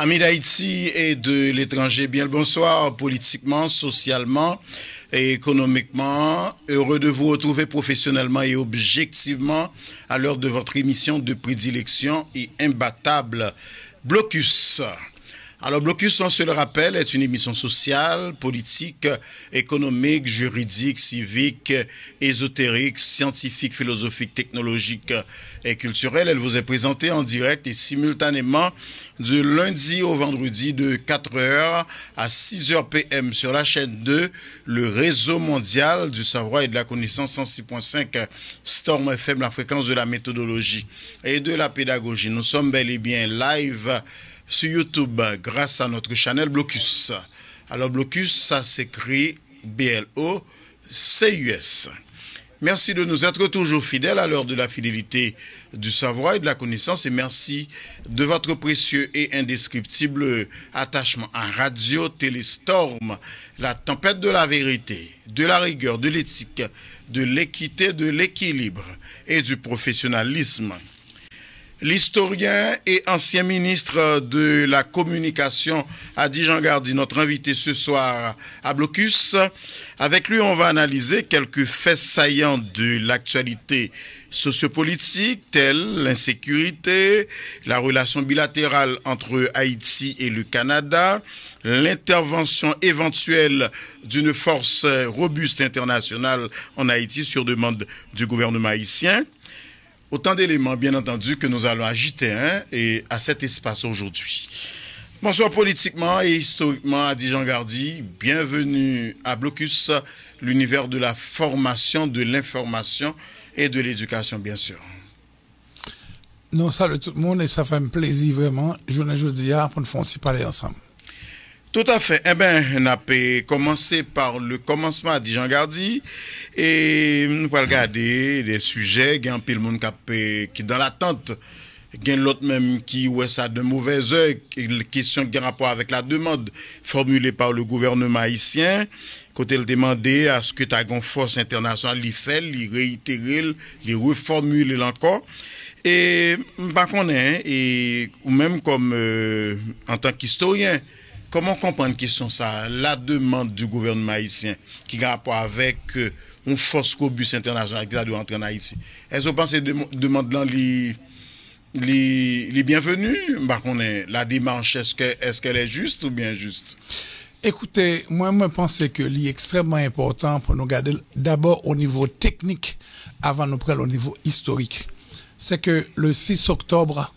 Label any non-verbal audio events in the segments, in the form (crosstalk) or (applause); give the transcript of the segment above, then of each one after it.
Amis d'Haïti et de l'étranger, bien le bonsoir, politiquement, socialement et économiquement. Heureux de vous retrouver professionnellement et objectivement à l'heure de votre émission de prédilection et imbattable Blocus. Alors, Blocus, on se le rappelle, est une émission sociale, politique, économique, juridique, civique, ésotérique, scientifique, philosophique, technologique et culturelle. Elle vous est présentée en direct et simultanément du lundi au vendredi de 4h à 6h PM sur la chaîne 2, le réseau mondial du savoir et de la connaissance 106.5 Storm FM, la fréquence de la méthodologie et de la pédagogie. Nous sommes bel et bien live sur YouTube grâce à notre channel Blocus. Alors Blocus, ça s'écrit B-L-O-C-U-S. Merci de nous être toujours fidèles à l'heure de la fidélité du savoir et de la connaissance et merci de votre précieux et indescriptible attachement à Radio Téléstorm, la tempête de la vérité, de la rigueur, de l'éthique, de l'équité, de l'équilibre et du professionnalisme. L'historien et ancien ministre de la Communication, Adi Jean Gardi, notre invité ce soir à Blocus. Avec lui, on va analyser quelques faits saillants de l'actualité sociopolitique, tels l'insécurité, la relation bilatérale entre Haïti et le Canada, l'intervention éventuelle d'une force robuste internationale en Haïti sur demande du gouvernement haïtien Autant d'éléments, bien entendu, que nous allons agiter hein, et à cet espace aujourd'hui. Bonsoir politiquement et historiquement à Dijon Gardi. Bienvenue à Blocus, l'univers de la formation, de l'information et de l'éducation, bien sûr. Nous salut tout le monde et ça fait un plaisir vraiment, Je vous aujourd'hui, pour nous faire un petit parler ensemble. Tout à fait, eh ben, na pe komanse par le komanseman di Jean Gardi, et nou pal gade des sujets gen apil moun kap pe ki dan la tent gen lot menm ki ouè sa de mouvè zèk, kisyon gen rapò avèk la demande formulè par le gouvernement haïsyen, kote lè demande aske ta gon fòs internasyon lè fèl, lè reiteril, lè reformulè lankò, et bakonè, ou menm kom an euh, tank historien, Comment comprendre question ça La demande du gouvernement haïtien qui a rapport avec euh, une force international international qui a dû entrer en Haïti. Est-ce que vous pensez que la demande là les, bah, La démarche, est-ce qu'elle est, est, juste ou bien juste Écoutez, moi, je pense que c'est extrêmement important pour nous garder d'abord au niveau technique avant nous prendre au niveau historique. C'est que le 6 octobre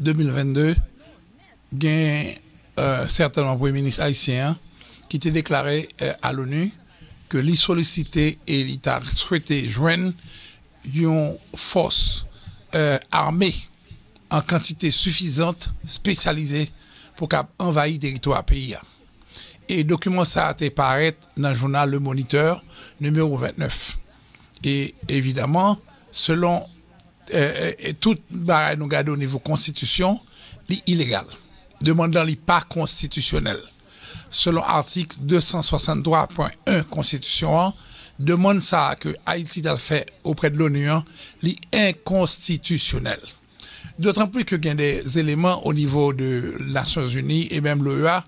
2022, il y a euh, certainement le Premier ministre haïtien, qui a déclaré euh, à l'ONU que l'I sollicité et il a souhaité joindre une force euh, armée en quantité suffisante, spécialisée, pour qu'elle envahisse le territoire pays. Et document ça a été paré dans le journal Le Moniteur, numéro 29. Et évidemment, selon euh, toute barre nous garde au niveau constitution, illégal demandant les pas constitutionnel. Selon article 263.1 Constitution demande ça que Haïti a fait auprès de l'ONU, hein, l'inconstitutionnel. D'autant plus que y a des éléments au niveau de Nations Unies et même l'OEA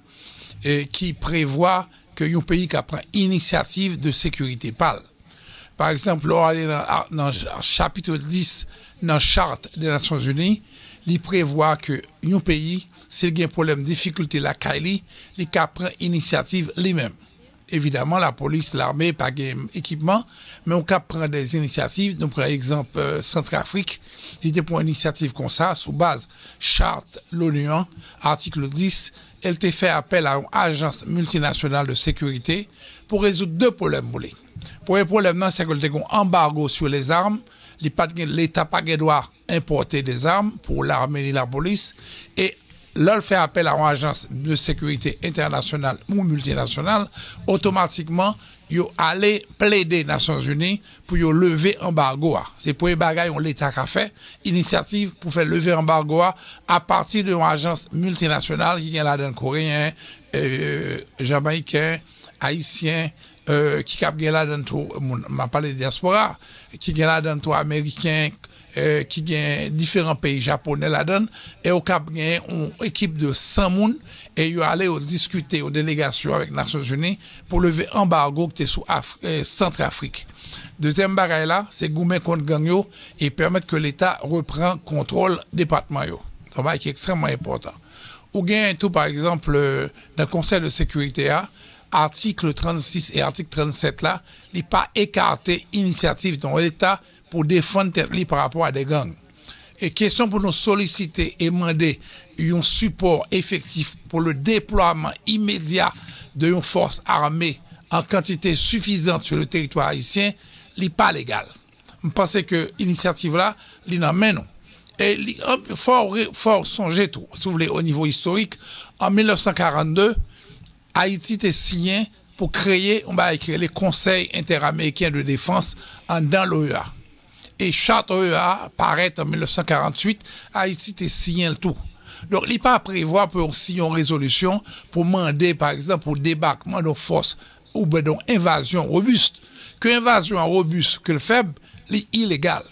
qui prévoient que un pays qui prend initiative de sécurité parle. Par exemple, dans, le chapitre 10 dans la charte des Nations Unies, il prévoit que un pays s'il y a un problème, difficulté, la Kylie, les cas prennent initiative lui-même. Évidemment, la police, l'armée, pas équipement, mais on cap prend des initiatives. Nous prenons exemple euh, Centrafrique, c'était pour une initiative comme ça, sous base charte l'ONU, article 10, elle t'a fait appel à une agence multinationale de sécurité pour résoudre deux problèmes. Le premier problème, c'est a un embargo sur les armes, l'État n'a pas importer des armes pour l'armée et la police, et l'on fait appel à une agence de sécurité internationale ou multinationale, automatiquement, ils aller plaider Nations Unies pour lever embargo. C'est pour les bagages on l'État a fait, initiative pour faire lever embargo à partir d'une agence multinationale qui vient là d'un coréen, euh, jamaïcain, haïtien, euh, qui cap là dans tout, m'a parlé diaspora, qui vient là dans tout américain, euh, qui ki différents pays pays japonais la donne et au cap gen une équipe de 100 personnes e yo ale yo diskute yo delegasyon avèk lever l'embargo pou leve sur ki te Deuxième eh, là, c'est bagay la, se permettre que l'État e permèt contrôle des repren kontrol depatman yo. Bah, qui ki important. Ou gen tout par exemple euh, le Conseil de sécurité, a, article 36 et article 37 la, n'est pas écarté l'initiative de l'État pour défendre tête par rapport à des gangs. Et question pour nous solliciter et demander un support effectif pour le déploiement immédiat de une force armée en quantité suffisante sur le territoire haïtien, n'est pas légal. Je pense que l'initiative là, elle Et il faut songer tout, si vous voulez, au niveau historique, en 1942, Haïti était signé pour créer, on va écrire les conseils interaméricains de défense dans l'OEA et Château-EA en 1948, Haïti te signé le tout. Donc, il a pas prévoir pour signer une résolution pour demander, par exemple, pour débarquement de force ou ben donc invasion robuste. Que l'invasion robuste que le faible, est illégal.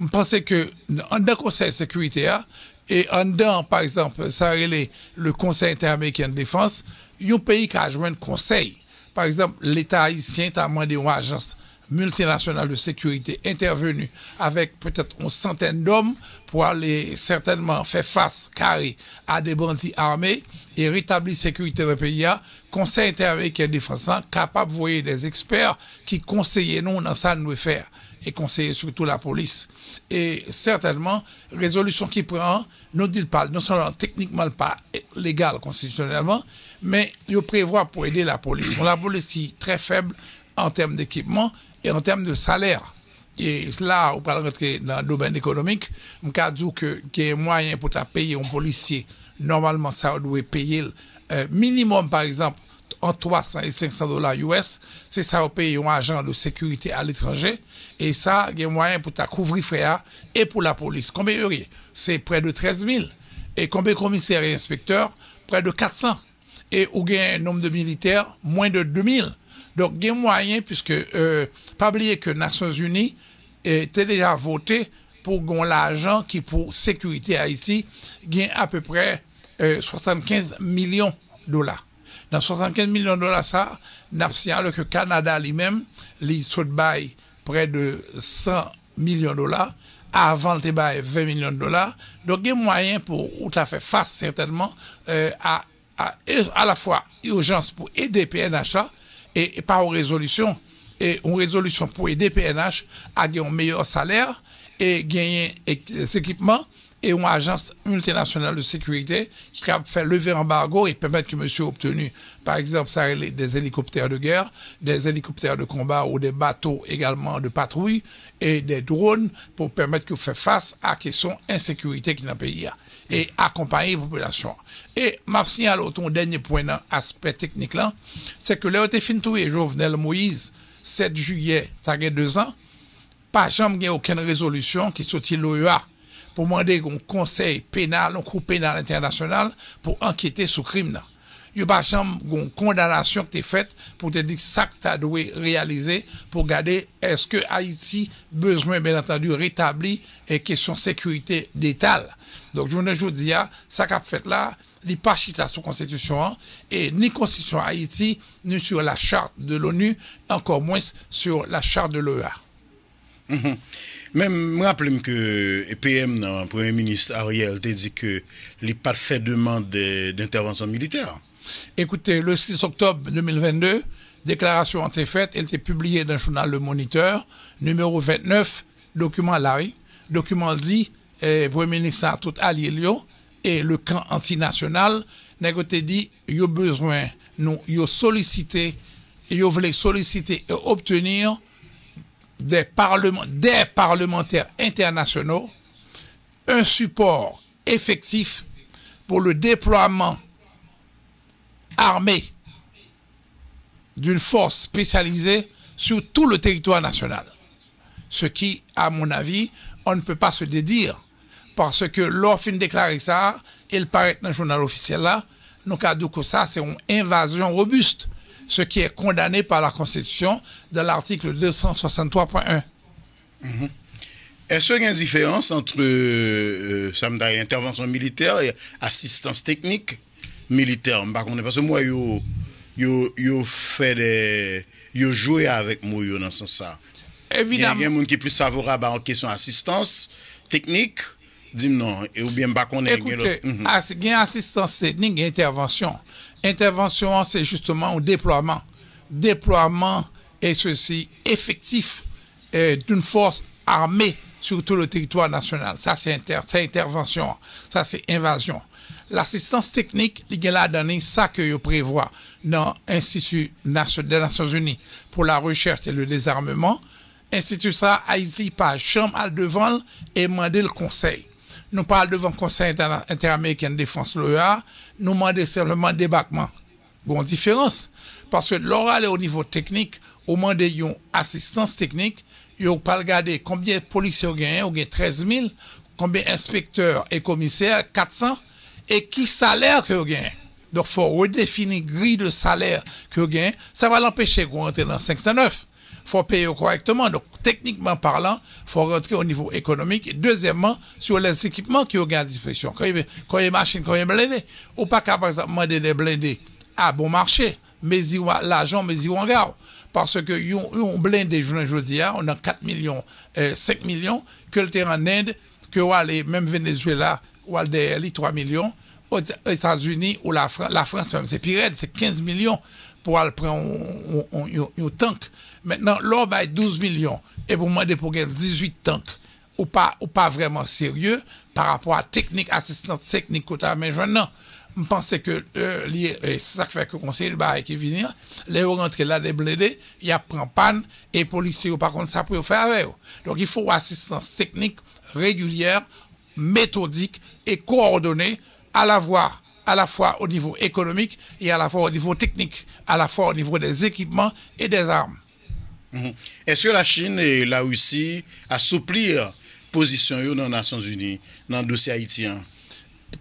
Je pense que dans Conseil de sécurité, hein, et en par exemple, ça le Conseil interaméricain de défense, il y a un pays qui a joué un conseil. Par exemple, l'État haïtien a demandé une agence multinationale de sécurité intervenue avec peut-être une centaine d'hommes pour aller certainement faire face carré à des bandits armés et rétablir la sécurité dans le pays. Hein. Conseil interaméricain de défense hein, capable de voir des experts qui conseillent nous dans ça nous faire et conseiller surtout la police. Et certainement, résolution qui prend, hein, nous dit pas, non seulement techniquement pas légal constitutionnellement, mais il prévoit pour aider la police. la police est très faible en termes d'équipement et en termes de salaire. Et là, on parle rentrer dans le domaine économique, on peut dire que qu'il y a moyen pour payer un policier. Normalement, ça doit payer le euh, minimum, par exemple, entre 300 et 500 dollars US. C'est ça, on paye un agent de sécurité à l'étranger. Et ça, il y a moyen pour ta couvrir et pour la police. Combien y aurait C'est près de 13 000. Et combien commissaires et inspecteurs Près de 400. Et y gain un nombre de militaires, moins de 2 000. Donc, il y a moyen, puisque, euh, pas oublier que Nations Unies était déjà voté pour l'argent qui, pour sécurité Haïti, gagne à peu près 75 euh, millions de dollars. Dans 75 millions de dollars, ça, n'a que Canada lui-même, lui, bail près de 100 millions de dollars avant le débat 20 millions de dollars. Donc, il y a moyen pour tout à fait face, certainement, euh, à, à, à, la fois urgence pour aider PNHA, et, par une résolution, et une résolution pour aider PNH à gagner un meilleur salaire et gagner des équipements et une agence multinationale de sécurité qui a fait lever embargo et permettre que monsieur obtenu, par exemple, ça, des hélicoptères de guerre, des hélicoptères de combat ou des bateaux également de patrouille et des drones pour permettre que fasse face à la question insécurité qui dans le pays et accompagner les populations. Et ma signale ton dernier point dans l'aspect technique là, c'est que là, où et Jovenel Moïse, 7 juillet, ça a deux ans, pas jamais aucune résolution qui sortit l'OEA pour demander un conseil pénal, un coup pénal international pour enquêter sur crime Il n'y a pas de condamnation qui est faite pour te dire ça que tu as réaliser pour garder est-ce que Haïti besoin, bien entendu, rétablir et question sécurité d'État. Donc, je vous dis, ça qu'a fait là, il pas chita sous constitution hein, et ni constitution Haïti ni sur la charte de l'ONU encore moins sur la charte de l'OEA. Mm-hmm. Même, rappelez-moi que e PM, le Premier ministre Ariel, a dit que les pas fait demande d'intervention militaire. Écoutez, le 6 octobre 2022, déclaration a été faite, elle était publiée dans le journal Le Moniteur, numéro 29, document Larry. Document dit, le eh, Premier ministre a tout allié et le camp antinational, a dit, il a besoin, nous, il a sollicité, il voulu solliciter et obtenir des, des parlementaires internationaux un support effectif pour le déploiement armé d'une force spécialisée sur tout le territoire national. Ce qui, à mon avis, on ne peut pas se dédire. Parce que lorsqu'il déclare ça, il paraît dans le journal officiel là, nous avons que ça, c'est une invasion robuste ce qui est condamné par la Constitution dans l'article 263.1. Mm-hmm. Est-ce qu'il y a une différence entre euh, intervention militaire et assistance technique militaire parce que moi, yo, yo, yo fait avec moi dans ce sens là Évidemment. Il y a des gens qui est plus favorable en question assistance technique. Dis non, ou bien pas bah, qu'on Écoutez, il y a mm-hmm. assistance technique et intervention. Intervention, c'est justement au déploiement. Déploiement et ceci effectif d'une force armée sur tout le territoire national. Ça, c'est intervention. Ça, c'est invasion. L'assistance technique, il a donné ça que je prévois dans l'Institut des Nations Unies pour la recherche et le désarmement. Institut ça, Haïti, par chambre à devant et demander le conseil. Nou pale devan konsen inter-amerikyan defans l'OEA, nou mande serfman debakman. Gwant diferans, bon, paske lora le o nivou teknik, ou mande yon asistans teknik, yon pal gade kombien polisyon gen, ou gen 13.000, kombien inspektor e komiser 400, e ki saler ki gen. Dok fo redefini gri de saler ki gen, sa va l'empeche gwen tenan 59.000. faut payer correctement. Donc, techniquement parlant, faut rentrer au niveau économique. deuxièmement, sur les équipements qui ont à disposition. Quand il y a machines, quand il y a blindé, ou pas capable de demander des blindés à bon marché, mais l'argent, mais ils ont garde parce que ont blindé, je veux on a 4 millions, 5 euh, millions, que le terrain en Inde, que les, même Venezuela, ou les 3 millions, aux États-Unis ou la, la France, c'est pire, c'est 15 millions pour aller prendre un tank. Maintenant, l'or a 12 millions et pour moi pour gagner 18 tanks ou pas, ou pas vraiment sérieux par rapport à technique, assistante technique que mais je non. Je pense que euh, c'est ça fait que le conseiller bah, qui vient, les rentré là des blédés, il prend panne et les policiers, par contre, ça peut faire avec. Donc il faut assistance technique régulière, méthodique et coordonnée à la voie à la fois au niveau économique et à la fois au niveau technique, à la fois au niveau des équipements et des armes. Mhm. Est-ce que la Chine et la Russie assouplir position dans les Nations Unies, dans le dossier haïtien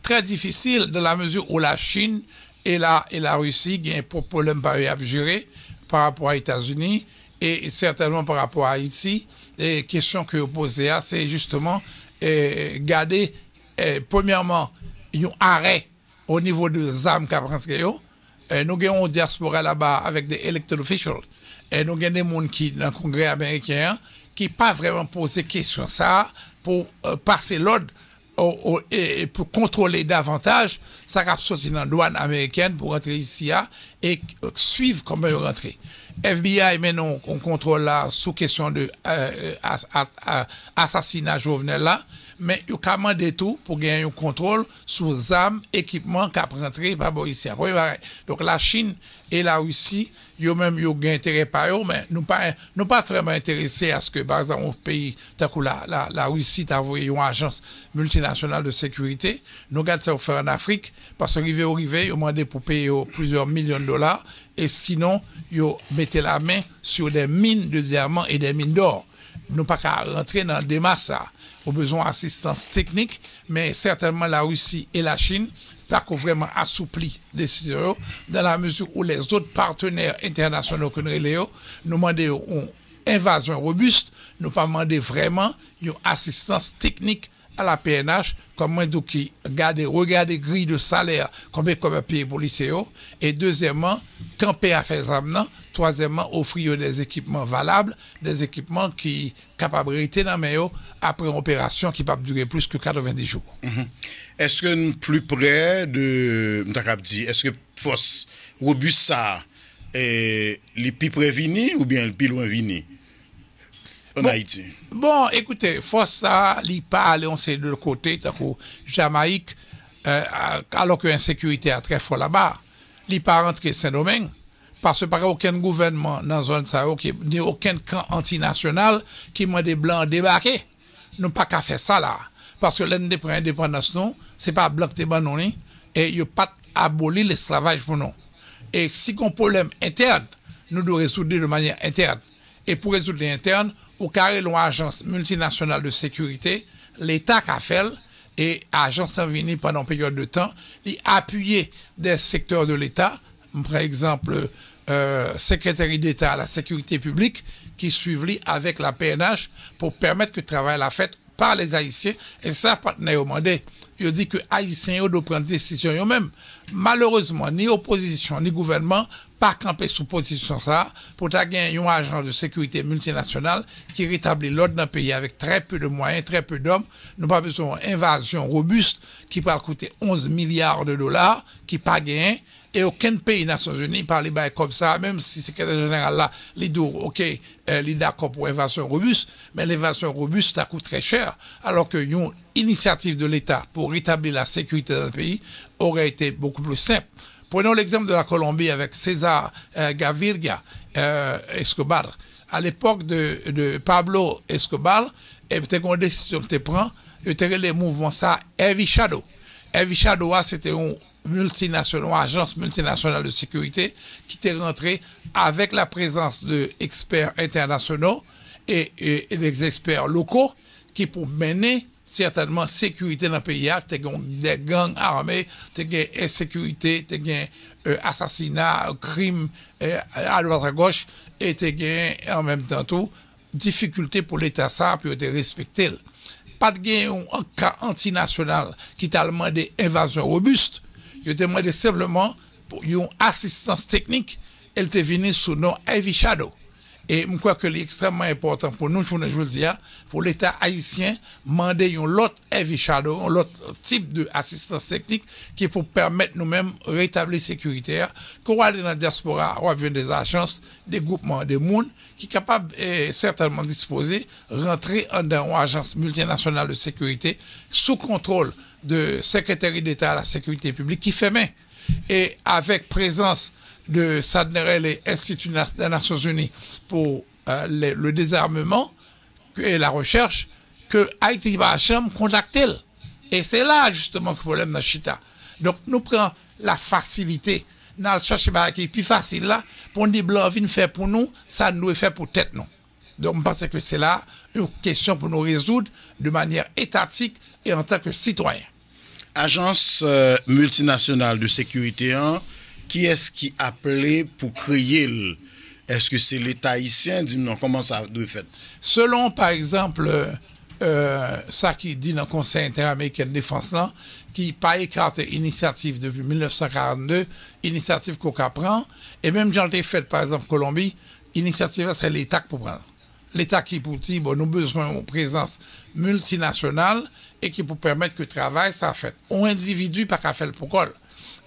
Très difficile dans la mesure où la Chine et la, et la Russie ont un problème par par rapport aux États-Unis et certainement par rapport à Haïti. Et question que vous posez, c'est justement eh, garder, eh, premièrement, un arrêt au niveau de ZAM ka nous avons une diaspora là-bas avec des elected officials et nous avons des gens qui dans le congrès américain qui pas vraiment posé question ça pour euh, passer l'ordre et pour contrôler davantage ça cap sorti dans la douane américaine pour rentrer ici hein, et euh, suivre comment ils rentrer. FBI maintenant on contrôle là sous question de euh, assassinat Jovenel là mais il a commandé tout pour gagner un contrôle sur les armes, équipements qui peuvent rentrer par ici. Donc la Chine et la Russie, ils ont même un intérêt par eux, mais nous ne nous pas vraiment intéressés à ce que, par exemple, pays, la, Russie, a une agence multinationale de sécurité. Nous regardons ça faire en Afrique, parce que rivé au rivet ils ont demandé pour payer plusieurs millions de dollars, et sinon, ils ont mis la main sur des mines de diamants et des mines d'or. Nous pas qu'à rentrer dans des masses besoin d'assistance technique, mais certainement la Russie et la Chine pas vraiment assoupli décision dans la mesure où les autres partenaires internationaux que nous avons nous demandent une invasion robuste, nous pas demander vraiment une assistance technique à la PNH, comme moi, qui regarder, regarder grille de salaire, combien un payer pour oh. et deuxièmement, camper à faire amenant, troisièmement, offrir des équipements valables, des équipements qui rester dans mais oh, après une opération qui peut durer plus que 90 jours. Mm-hmm. Est-ce que plus près de, est-ce que force robuste ça, et les plus prévenir ou bien le plus loin venir? bon, écoutez, force ça, li pas aller on sait de l'autre côté, tant Jamaïque, euh, alors que l'insécurité est très forte là-bas, li pas rentrer Saint-Domingue. Parce que par aucun gouvernement dans la zone ça, ni aucun camp antinational qui m'a des blancs débarquer. Nous pas qu'à faire ça là. Parce que l'indépendance, non, c'est pas blanc qui bon, et il pas aboli l'esclavage pour nous. Et si on un problème interne, nous devons résoudre de manière interne. Et pour résoudre l'interne, au carré l'agence multinationale de sécurité, l'État qu'a et agence en pendant une période de temps, il appuyait des secteurs de l'État, par exemple, euh, secrétaire d'État à la sécurité publique, qui suivent avec la PNH pour permettre que le travail la fête par les Haïtiens. Et ça, de yo Il dit que Haïtiens ont doivent prendre décision eux-mêmes. Malheureusement, ni opposition, ni gouvernement, pas camper sous position ça, pour ta un agent de sécurité multinationale qui rétablit l'ordre dans pays avec très peu de moyens, très peu d'hommes. Nous pas besoin invasion robuste qui va coûter 11 milliards de dollars, qui pas gagnée et aucun pays Nations Unies parle pas comme ça, même si le secrétaire général là, il dit, OK, il euh, est d'accord pour l'évasion robuste, mais l'évasion robuste, ça coûte très cher, alors que une initiative de l'État pour rétablir la sécurité dans le pays aurait été beaucoup plus simple. Prenons l'exemple de la Colombie avec César euh, Gaviria euh, Escobar. À l'époque de, Pablo Escobar, et peut-être qu'on décision de tu il les mouvements ça, Heavy Shadow. Heavy Shadow, ah, c'était un multinationaux, agences multinationales de sécurité qui étaient rentrées avec la présence d'experts internationaux et, des experts locaux qui pour mener certainement sécurité dans le pays. des gangs armés, des insécurité, des euh, assassinats, assassinats, crimes euh, à droite gauche et tu en même temps tout difficulté pour l'État ça puis respecter. Pas de gain un cas antinational qui allemand des invasions robustes Yo temwede sebleman pou yon asistans teknik, el te vini sou nou Heavy Shadow. Et je crois que c'est extrêmement important pour nous, je vous le dis, hein, pour l'État haïtien, demander un autre heavy shadow, un autre type d'assistance technique qui est pour permettre nous-mêmes de rétablir sécuritaire, qu'on aller dans la diaspora, on a des agences, des groupements, des mondes qui sont capables et certainement disposés rentrer dans une agence multinationale de sécurité sous contrôle de secrétaire d'État à la sécurité publique qui fait main et avec présence de Sadnerel et l'Institut des Nations Unies pour euh, le désarmement et la recherche, que Haïti va contacte Et c'est là justement le problème de Chita. Donc nous prenons la facilité. Nous allons chercher qui est plus facile là pour nous blancs faire pour nous, ça nous est fait pour tête non. Donc je pense que c'est là une question pour nous résoudre de manière étatique et en tant que citoyen. Agence euh, multinationale de sécurité 1, qui est-ce qui appelé pour créer Est-ce que c'est l'État haïtien dis comment ça doit être fait Selon, par exemple, euh, euh, ça qui dit dans le Conseil interaméricain de défense, là, qui pas écarté l'initiative depuis 1942, initiative qu'on prend, et même j'en ai fait, par exemple, Colombie, l'initiative c'est l'État pour prendre l'État qui pour dire, bon, nous besoin de présence multinationale et qui pour permettre que le travail ça fait. On individu pas qu'à faire le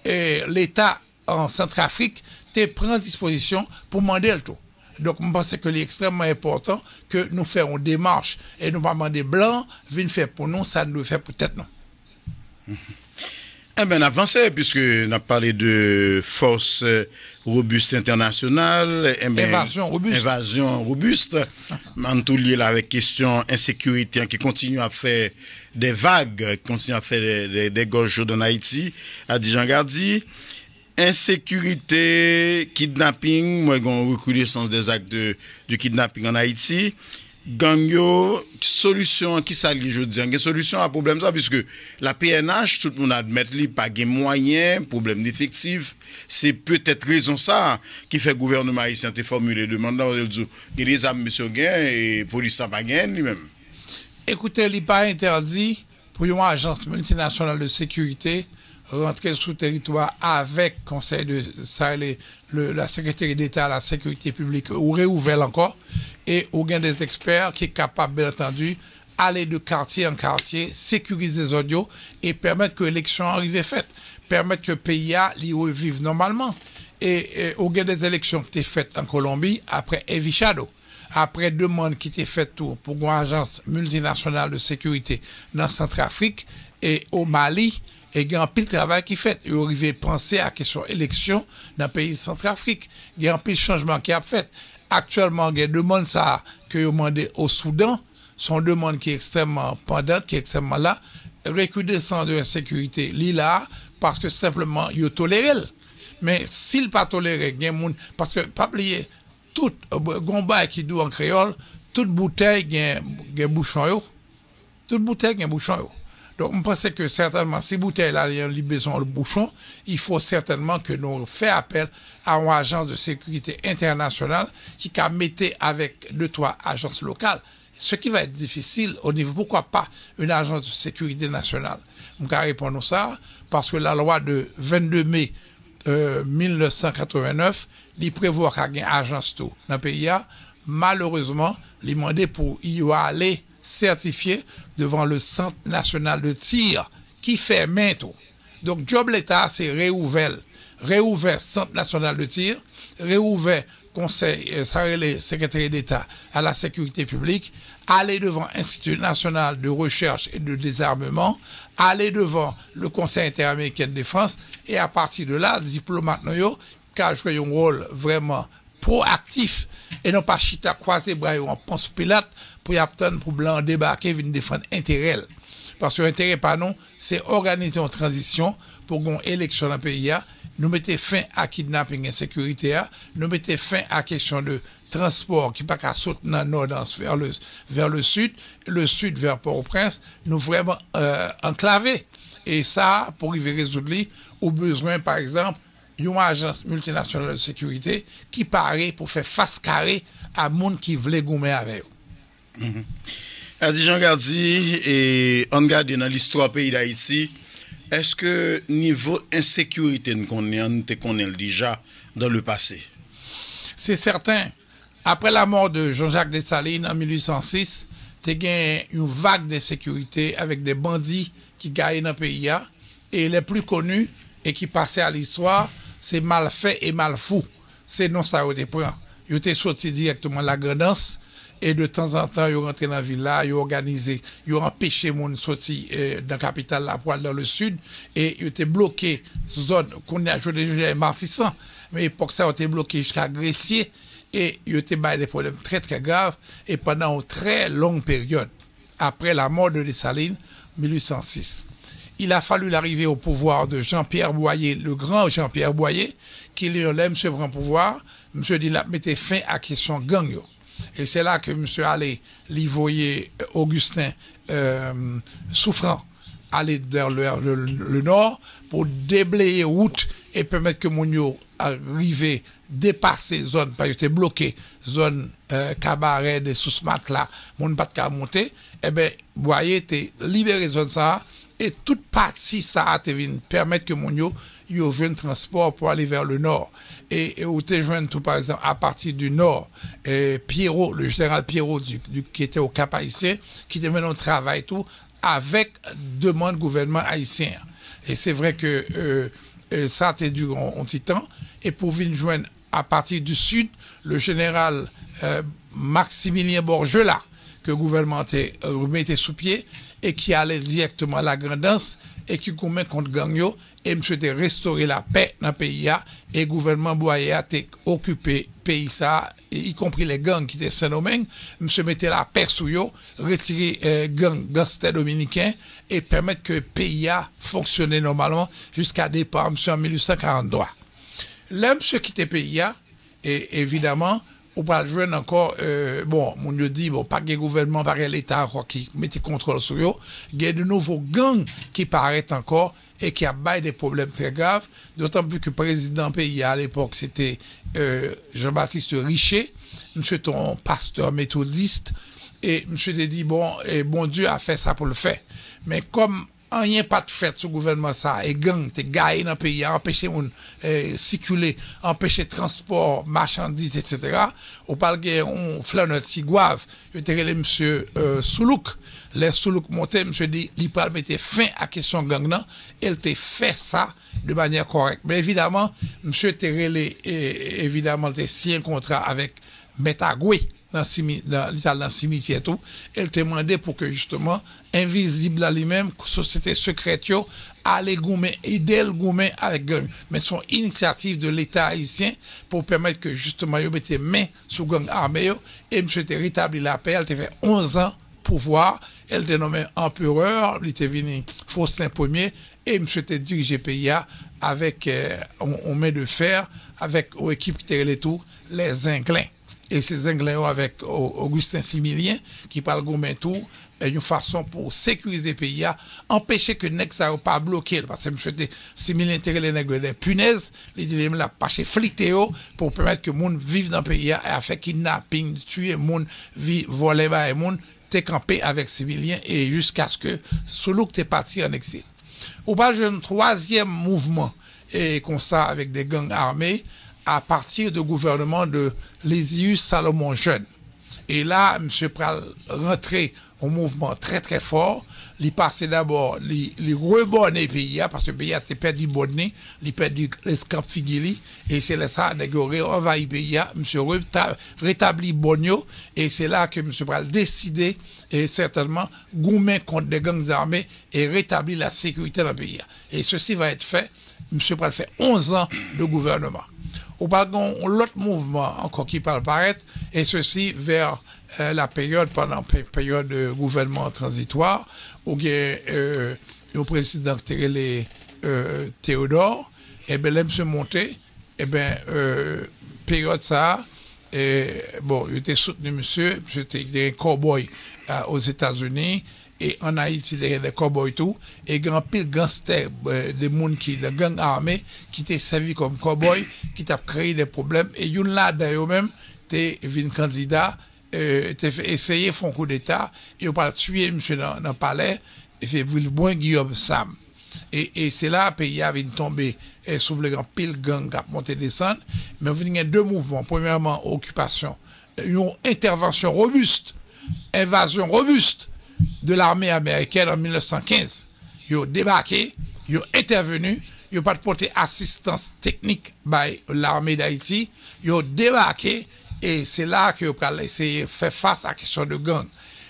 Et l'État en Centrafrique, tu prends disposition pour demander le tout. Donc, je pense que c'est extrêmement important que nous fassions des démarche et nous pas demander blanc, vienne faire pour nous, ça nous fait peut-être non. Eh bien, avancez, puisque on a parlé de force euh, robuste internationale. invasion eh ben, robuste. Invasion robuste. (laughs) en tout lié là avec question insécurité hein, qui continue à faire des vagues, qui continue à faire des, des, gorges dans Haïti, à Dijangardi. insekurite, kidnapping, mwen gwen wèkou lè sens des ak de kidnapping an Haiti, ganyo, solusyon, ki sa li jò diyan, gen solusyon a problem za biske la PNH, tout moun admet li pa gen mwanyen, problem n'efektif, se peut-et rezon sa ki fè gouverne ou maïs yante formule, deman nan, gen lè zan mè sò gen, ekoute li pa interdi, pou yon wè ajanse multinasyonal de sekurite, rentrer sous territoire avec Conseil de ça, la secrétaire d'État à la sécurité publique ou réouvert encore et au gain des experts qui est capable, bien entendu, aller de quartier en quartier, sécuriser les audios et permettre que l'élection arrive faite, permettre que le pays revive normalement. Et, au gain des élections qui étaient faites en Colombie, après Evi après après demande qui était faite pour une agence multinationale de sécurité dans Centrafrique et au Mali, et il y a un pile travail qui fait. Et arrivé à penser à question élection dans pays de Centrafrique. Il y a un pile changement qui a fait. Actuellement, il y a deux mondes qui ont demandé au Soudan. Ce sont deux mondes qui sont extrêmement pendantes, qui sont extrêmement là. sans de l'insécurité, l'ILA, parce que simplement, ils ont Mais s'ils pas toléré, Parce que, pas oublier, tout combat euh, qui doit en créole, toute bouteille, il y a un bouchon. Toute bouteille, il a donc, on pense que certainement, si bouteille-là a besoin le bouchon, il faut certainement que nous fassions appel à une agence de sécurité internationale qui a mettre avec deux, trois agences locales. Ce qui va être difficile au niveau, pourquoi pas une agence de sécurité nationale On va répondre à ça, parce que la loi de 22 mai 1989, euh, prévoit qu'il y a une agence tout dans le pays. Malheureusement, les demande pour y aller certifié devant le Centre national de tir qui fait main Donc, job l'État, c'est réouvert. Réouvert Centre national de tir, réouvert Conseil, euh, ça le secrétaire d'État à la sécurité publique, aller devant l'Institut national de recherche et de désarmement, aller devant le Conseil interaméricain de défense, et à partir de là, diplomate noyau, qui a joué un rôle vraiment proactif et non pas chita croisé bras en pense pilate pour y pour blanc débarquer venir défendre intérêt parce que l'intérêt pas non c'est organiser une transition pour qu'on élection dans le pays nous mettez fin à kidnapping et sécurité nous mettez fin à question de transport qui pas qu'à sauter dans le nord vers le, vers le sud le sud vers Port-au-Prince nous vraiment euh, enclaver. et ça pour y résoudre au besoin par exemple une agence multinationale de sécurité qui paraît pour faire face carré à monde qui voulait gommer avec eux. Mm-hmm. Adi Jean Gardi, et on regarde dans l'histoire pays d'Haïti, est-ce que niveau insécurité nous connaissons déjà dans le passé? C'est certain. Après la mort de Jean-Jacques Dessalines en 1806, te eu une vague de sécurité avec des bandits qui gagnent dans pays pays. Hein. Et les plus connus, et qui passait à l'histoire, c'est mal fait et mal fou. C'est non ça au départ. Ils étaient sortis directement de la grandance et de temps en temps, ils rentraient dans la ville là, ils organisé, ils empêché mon euh, de la capitale dans le sud et ils étaient bloqués zone qu'on a joué des martissants. Mais pour ça, ils été bloqués jusqu'à Grécier et ils étaient mal des problèmes très très graves et pendant une très longue période après la mort de Dessalines 1806 il a fallu l'arrivée au pouvoir de Jean-Pierre Boyer, le grand Jean-Pierre Boyer, qui lui même ce grand pouvoir, monsieur dit, mettait fin à question gang. Et c'est là que monsieur allait Livoyer, euh, Augustin, euh, Souffrant, aller vers le, nord pour déblayer route et permettre que Mounio arrive, dépasser zone, parce qu'il était bloqué, zone euh, cabaret, de sous matelas, mon pas de monter, et eh bien, Boyer était libéré zone ça, et toute partie, ça a permettre que mon yo, eu un transport pour aller vers le nord. Et, et où tu tout, par exemple, à partir du nord, et le général Pierrot, du, qui était au Cap haïtien, qui était maintenant travail tout, avec demande gouvernement haïtien. Et c'est vrai que euh, euh, ça a été en, titan. Et pour venir joindre à partir du sud, le général euh, Maximilien Borgela, que le gouvernement euh, mettait sous pied et qui allait directement à la danse, et qui commet contre Gagnon et monsieur de restaurer la paix dans le pays et le gouvernement Boyer a occupé pays y compris les gangs qui étaient me se mettait la paix sous retirer euh, les gangs gangsters dominicains et permettre que le pays a normalement jusqu'à départ monsieur en 1843 là qui quittait pays et évidemment ou pas jouer encore, euh, bon, mon Dieu dit, bon, pas le gouvernement, pas l'État qui mette contrôle sur eux, il y a de nouveaux gangs qui paraissent encore et qui abattent des problèmes très graves, d'autant plus que le président pays à l'époque, c'était euh, Jean-Baptiste Richer, monsieur ton pasteur méthodiste, et monsieur dit, bon, et eh, bon Dieu a fait ça pour le faire. Mais comme rien pas de fait sous gouvernement ça et gang t'es gaillé dans le pays empêcher moun eh, circuler empêcher transport marchandises etc. ou parle on si tigouave je te monsieur euh, Soulouk les Soulouk montaient monsieur dit il parle fin à question gang là elle t'a fait ça de manière correcte mais évidemment monsieur te relé, eh, évidemment t'es signé un contrat avec Metagoué dans, dans, cimetière tout, elle te demandait pour que justement, invisible à lui-même, société secrète, aller goumer, aider le goumer avec gang. Mais son initiative de l'État haïtien pour permettre que justement, mette mette main sous gang armé et je te rétabli la paix, elle te fait 11 ans pouvoir, elle te nommé empereur, il était venu Faustin premier, et M. te dirigé PIA avec, euh, on, de fer, avec l'équipe qui était les tout, les Inclins. E se zenglè yo avèk Augustin Similien ki pal goun bèntou, nou fason pou sekurize PIA, empèche ke nek sa ou pa blokè. Pase mè chote Similien te gè lè negre dè punèz, li di lè mè la pache flite yo pou pèmète ke moun vive nan PIA e a fè ki na ping tue moun vi voleba e moun te kampe avèk Similien e yusk aske sou louk te pati an eksil. Ou pal jè nou troasyèm mouvman e konsa avèk de gang armèy, à partir du gouvernement de Lézius Salomon Jeune. Et là, M. Pral rentrait au mouvement très très fort. Il passait d'abord, il le pays, hein, parce que le pays a perdu bonnet, il perdu les et c'est là ça, il a envahi pays, hein. M. rétabli bonio, et c'est là que M. Pral décidait, et certainement, goumer contre des gangs armés et rétablir la sécurité dans le pays. Hein. Et ceci va être fait, M. Pral fait 11 ans de gouvernement ou par l'autre mouvement encore qui parle paraître, et ceci vers euh, la période, pendant la période de gouvernement transitoire, où il euh, le président euh, Théodore, et eh bien l'aime se monter, et eh bien période ça, et, bon, il était soutenu monsieur, j'étais un cowboy aux États-Unis, et en Haïti, il y a des cowboys tout, et grand pile gangster, de euh, des monde qui, des gangs armés, qui t'ont servi comme cowboy, qui t'a créé des problèmes, et yon là, d'ailleurs même, t'es venu candidat, euh, t'es fait essayer un coup d'état, et on parle tuer monsieur dans, dans le palais, et fait bon Guillaume Sam. Et, et c'est là, le pays a tombé et euh, sous le grand pile gang qui a monté descendre. Mais il y a deux mouvements. Premièrement, occupation. Une intervention robuste, invasion robuste de l'armée américaine en 1915. Ils ont débarqué, ils ont intervenu, ils n'ont pas porté assistance technique par l'armée d'Haïti. Ils ont débarqué et c'est là qu'ils ont essayé de faire face à la question de gang.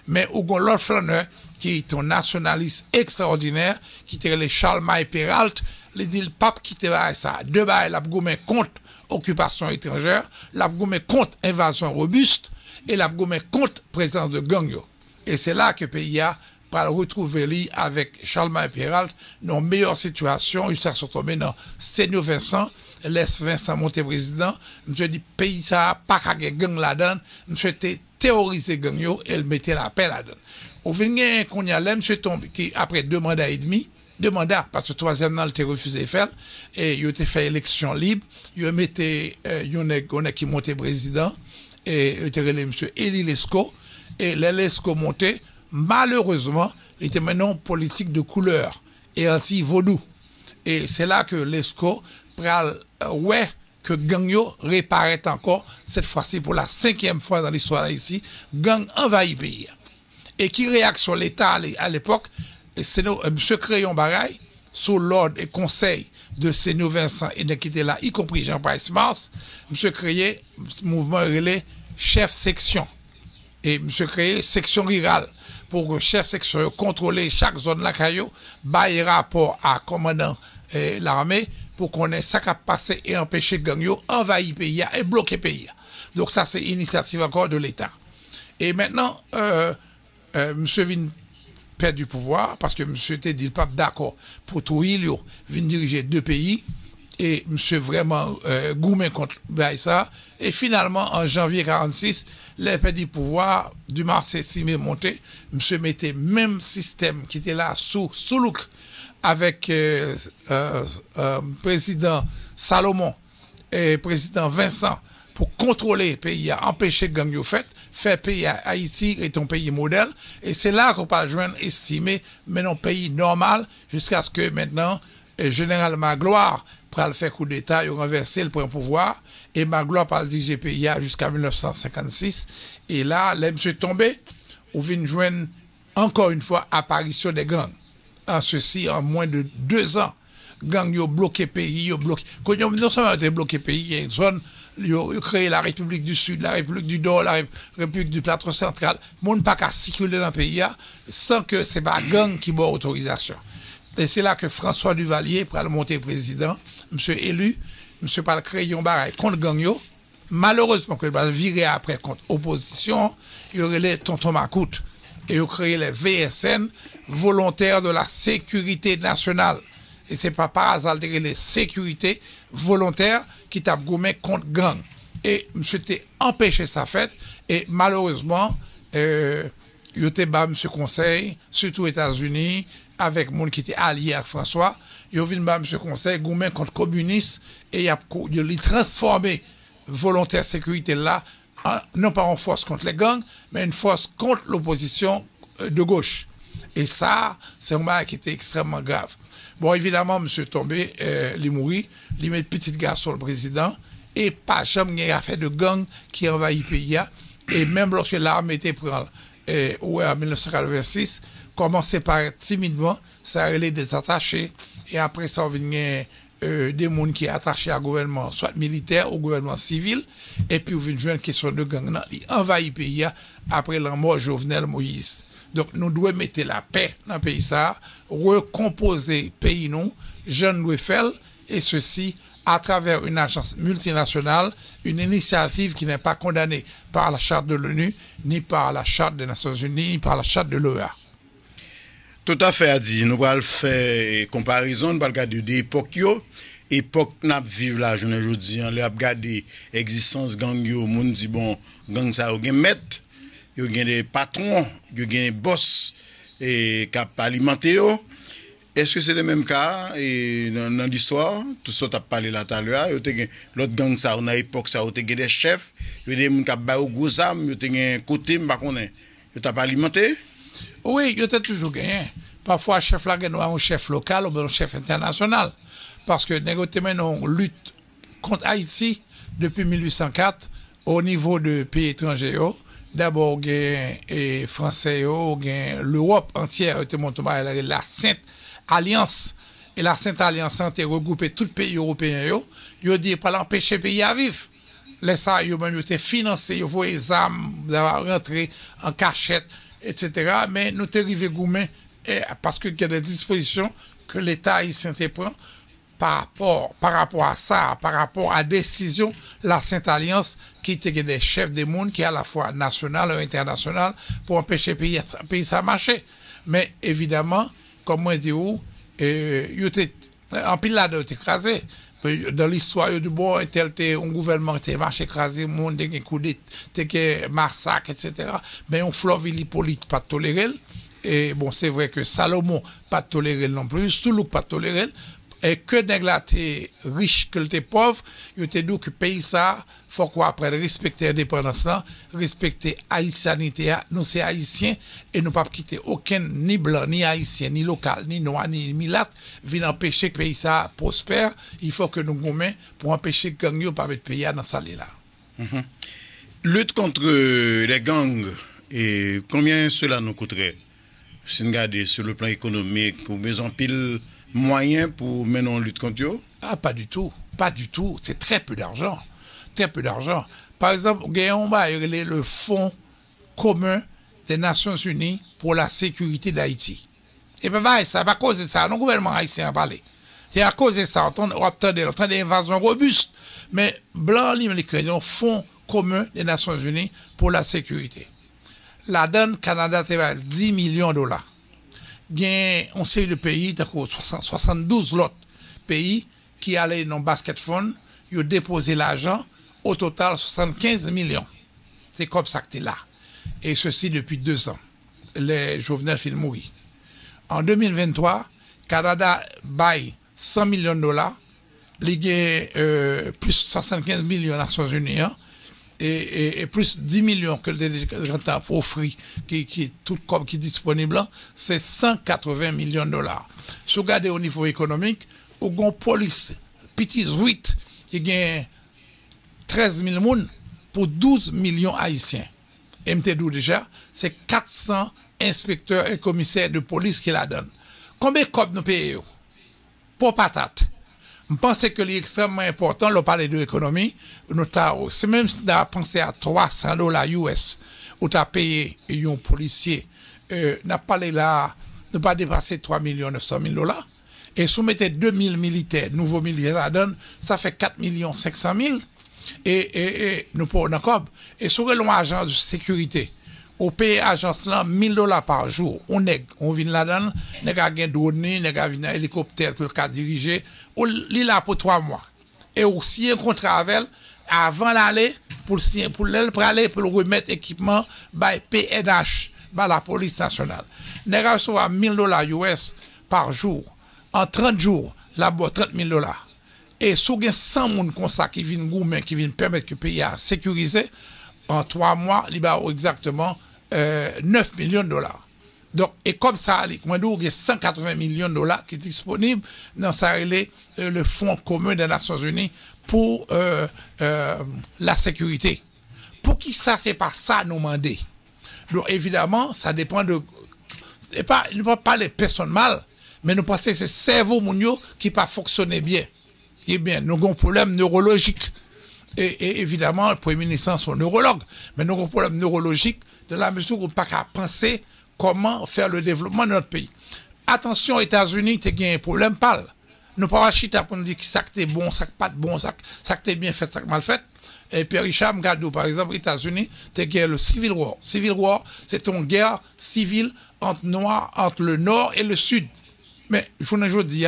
Mais au l'autre qui est un nationaliste extraordinaire, qui était le Charles May Peralt, il dit le pape qui te ça. Deux bails, la contre occupation étrangère, la contre invasion robuste et la contre présence de gang. Et c'est là que PIA va retrouver avec Charlemagne Peralta dans une meilleure situation. Ils sont retrouvé dans Stenio Vincent, laisse Vincent monter président. Je dis, pays ça, pas qu'à gang la donne. Je terrorisé gang et le mettait la paix la donne. Au venir, qu'on y a l'aime, je tombé, qui après deux mandats et demi, deux mandats, parce que troisième mandat il était refusé de faire, et il était fait élection libre, il mettait, euh, il y en a qui montait président, et il était relé monsieur Elie et les monté Malheureusement, il était maintenant politique de couleur et anti-vaudou. Et c'est là que l'ESCO pral, euh, ouais, que Gangyo réparait encore, cette fois-ci pour la cinquième fois dans l'histoire ici, gang envahit pays. Et qui réaction l'État à l'époque, c'est euh, M. Crayon Baraille, sous l'ordre et conseil de Seigneur Vincent et de là, y compris Jean-Paul Mars, M. Créé, mouvement relais, chef section et monsieur créé section rurale pour que chef section contrôler chaque zone la caillou bail rapport à commandant et eh, l'armée pour qu'on ait ça à passer et empêcher gang envahir pays et bloquer pays donc ça c'est initiative encore de l'état et maintenant M. Euh, euh, monsieur Vin perd du pouvoir parce que M. était dit le pape d'accord pour tout il vient diriger deux pays et monsieur vraiment euh, contre ça. Et finalement, en janvier 46, les du pouvoir, du mars estimé monté, monsieur mettait même système qui était là sous, sous look avec euh, euh, euh, président Salomon et président Vincent pour contrôler le pays, empêcher gagner gang fait, faire pays à Haïti et un pays modèle. Et c'est là qu'on parle joindre estimé, mais non pays normal, jusqu'à ce que maintenant, général Magloire, le fait coup d'État, ils ont renversé le premier pouvoir, et Magloire par le jusqu'à 1956. Et là, les est tombé, on vient joindre encore une fois apparition des gangs. En ceci, en moins de deux ans, gangs ont bloqué pays, ont bloqué. Quand ils ont bloqué le pays, ils ont créé la République du Sud, la République du Nord, la République du Plateau Central. Le monde pas qu'à circuler dans le pays hein, sans que ce n'est pas gang qui boit autorisation. Et c'est là que François Duvalier, pour le monter président, monsieur élu, monsieur par le crayon barre contre Gagnon, malheureusement, que le virer après contre opposition, il y aurait les tonton Macoute. Et il créé les VSN, volontaires de la sécurité nationale. Et c'est pas par hasard les sécurités volontaires qui tapent gourmet contre gang. Et monsieur était empêché sa fête. Et malheureusement, euh, il y a Conseil, surtout aux États-Unis, avec des gens qui étaient alliés avec François. Il y Conseil, contre les communistes, et il a transformé volontaire Sécurité-là, non pas en force contre les gangs, mais une force contre l'opposition euh, de gauche. Et ça, c'est un mal qui était extrêmement grave. Bon, évidemment, M. Tombé, euh, il est mort, il met un petit garçon président, et pas jamais il a eu affaire de gangs qui envahi le pays, hein. et même lorsque l'armée était prise et, en 1986, commençait par timidement, ça allait des attachés, et après ça, on euh, des gens qui attachés à gouvernement, soit militaire ou gouvernement civil, et puis on vient jouer une question de gang, qui envahit le pays après la mort de Jovenel Moïse. Donc, nous devons mettre la paix dans le pays, ça, recomposer le pays, nous, jeune doit faire, et ceci à travers une agence multinationale, une initiative qui n'est pas condamnée par la charte de l'ONU, ni par la charte des Nations Unies, ni par la charte de l'OEA. Tout à fait, Adi. Nous allons faire comparaison, nous allons regarder des L'époque Époque n'a vivre là, je ne dis on a regarder existence gang yo, monde dit bon, gang ça yo gen maître, yo des patrons, yo boss et cap alimenté est-ce que c'est le même cas dans, l'histoire Tout ce que tu parlé là tout l'autre gang, ça, on a époque, ça, des chefs, il y des gens qui ont gros un côté, je as pas alimenté Oui, il toujours gagné. Parfois, chef là, chef local ou un chef international. Parce que nous lutte contre Haïti depuis 1804 au niveau de pays étrangers. D'abord, les Français, l'Europe entière, bah, la Sainte alliance. Et la Sainte Alliance été regroupé tout le pays européens, Ils ont dit, pas l'empêcher pays à vivre. Les ça, ils ont été financés, ils ont vu les rentrer en cachette, etc. Mais nous sommes arrivés et parce qu'il y a des dispositions que l'État haïtien prend par rapport, par rapport à ça, par rapport à décision, la Sainte Alliance qui était des chefs des mondes qui à la fois national ou international pour empêcher pays, pays à marcher. Mais évidemment, comme moi dis où, oh, en pile là, ils écrasé. Dans l'histoire du bon, tel un gouvernement qui marché écrasé, monde des coup d'état, massacre, etc. Mais on Flovili politique pas toléré. Et bon, c'est vrai que Salomon pas toléré non plus, Soulouk pas toléré, et que les gens riche que t'es pauvre il était dit que pays ça faut qu'on respecter l'indépendance respecter haïtianité nous c'est haïtiens et nous pas quitter aucun ni blanc ni haïtien ni local ni noir ni milat pour empêcher que pays ça prospère il faut que nous gommer pour empêcher que gang pas mettre pays dans salé là mhm. lutte contre euh, les gangs et combien cela nous coûterait si on sur le plan économique ou mais en pile moyens pour mener en lutte contre eux Ah, pas du tout. Pas du tout. C'est très peu d'argent. Très peu d'argent. Par exemple, Guéomba, est le fonds commun des Nations Unies pour la sécurité d'Haïti. Et bien, ben, ça va causer ça. Le gouvernement haïtien a parlé. C'est à cause de ça, on en des invasions robustes. Mais Blanc, lim les crédits, fonds commun des Nations Unies pour la sécurité. La donne Canada, c'est 10 millions de dollars a on sait le pays, 72 72 pays qui qui dans le basket ils ont l'argent, l'argent au total 75 millions. C'est comme ça que là là. Et ceci depuis deux ans. Les Le Jovenel En 2023, Canada bail 100 millions de dollars, ligué euh, plus 75 millions' États-Unis, et, plus 10 millions que le taf offrit, qui, qui est tout comme qui est disponible c'est 180 millions de dollars. Si vous regardez au niveau économique, au une police, petit 8, qui gagne 13 000 personnes pour 12 millions haïtiens. MT2 déjà, c'est 400 inspecteurs et commissaires de police qui la donnent. Combien de copes nous payons Pour patate. Je pense que c'est extrêmement important, on parle de l'économie, nous c'est même si penser pensé à 300 dollars US, où tu as payé un policier, euh, n'a pas là, ne pas dépasser 3 900 000 dollars, et si mettait 2 000 militaires, nouveaux militaires donne, ça fait 4 500 000, et, et, nous pour encore, et sur l'agent de sécurité, Ou peye ajans lan, 1000 dolar par jour. Ou neg, ou vin ladan, neg a gen doni, neg a vin elikopter, kul ka dirije. Ou li la pou 3 mwa. E ou siye kontravel, avan lale, pou lel prale, pou lwemet ekipman, bay PNH, bay la polis nasyonal. Neg a sou a 1000 dolar US par jour. An 30 jour, la bo 30 000 dolar. E sou gen 100 moun konsa ki vin goumen, ki vin pemet ki peye a sekurize. An 3 mwa, li ba ou exactement. 9 euh, millions de dollars. Donc, et comme ça, il y a 180 millions de dollars qui sont disponibles dans ça, euh, le Fonds commun des Nations Unies pour euh, la sécurité. Pour qui ça, c'est pas ça nous demander. Donc, évidemment, ça dépend de. Et pas, nous ne pas les personnes mal, mais nous pensons que c'est le cerveau qui ne pas fonctionner bien. Eh bien, nous avons un problème neurologique. Et, évidemment, le premier ministre, sont neurologues. Mais nous avons un problème neurologique de la mesure où nous pas qu'à penser comment faire le développement de notre pays. Attention, États-Unis, tu as un problème, parle. Nous pas chita pour nous dire ça qui est bon, ça pas de bon, ça qui est bien fait, ça mal fait. Et puis Richard Mgadou, par exemple, États-Unis, tu as le Civil War. Civil War, c'est une guerre civile entre noir entre le nord et le sud. Mais je vous dis,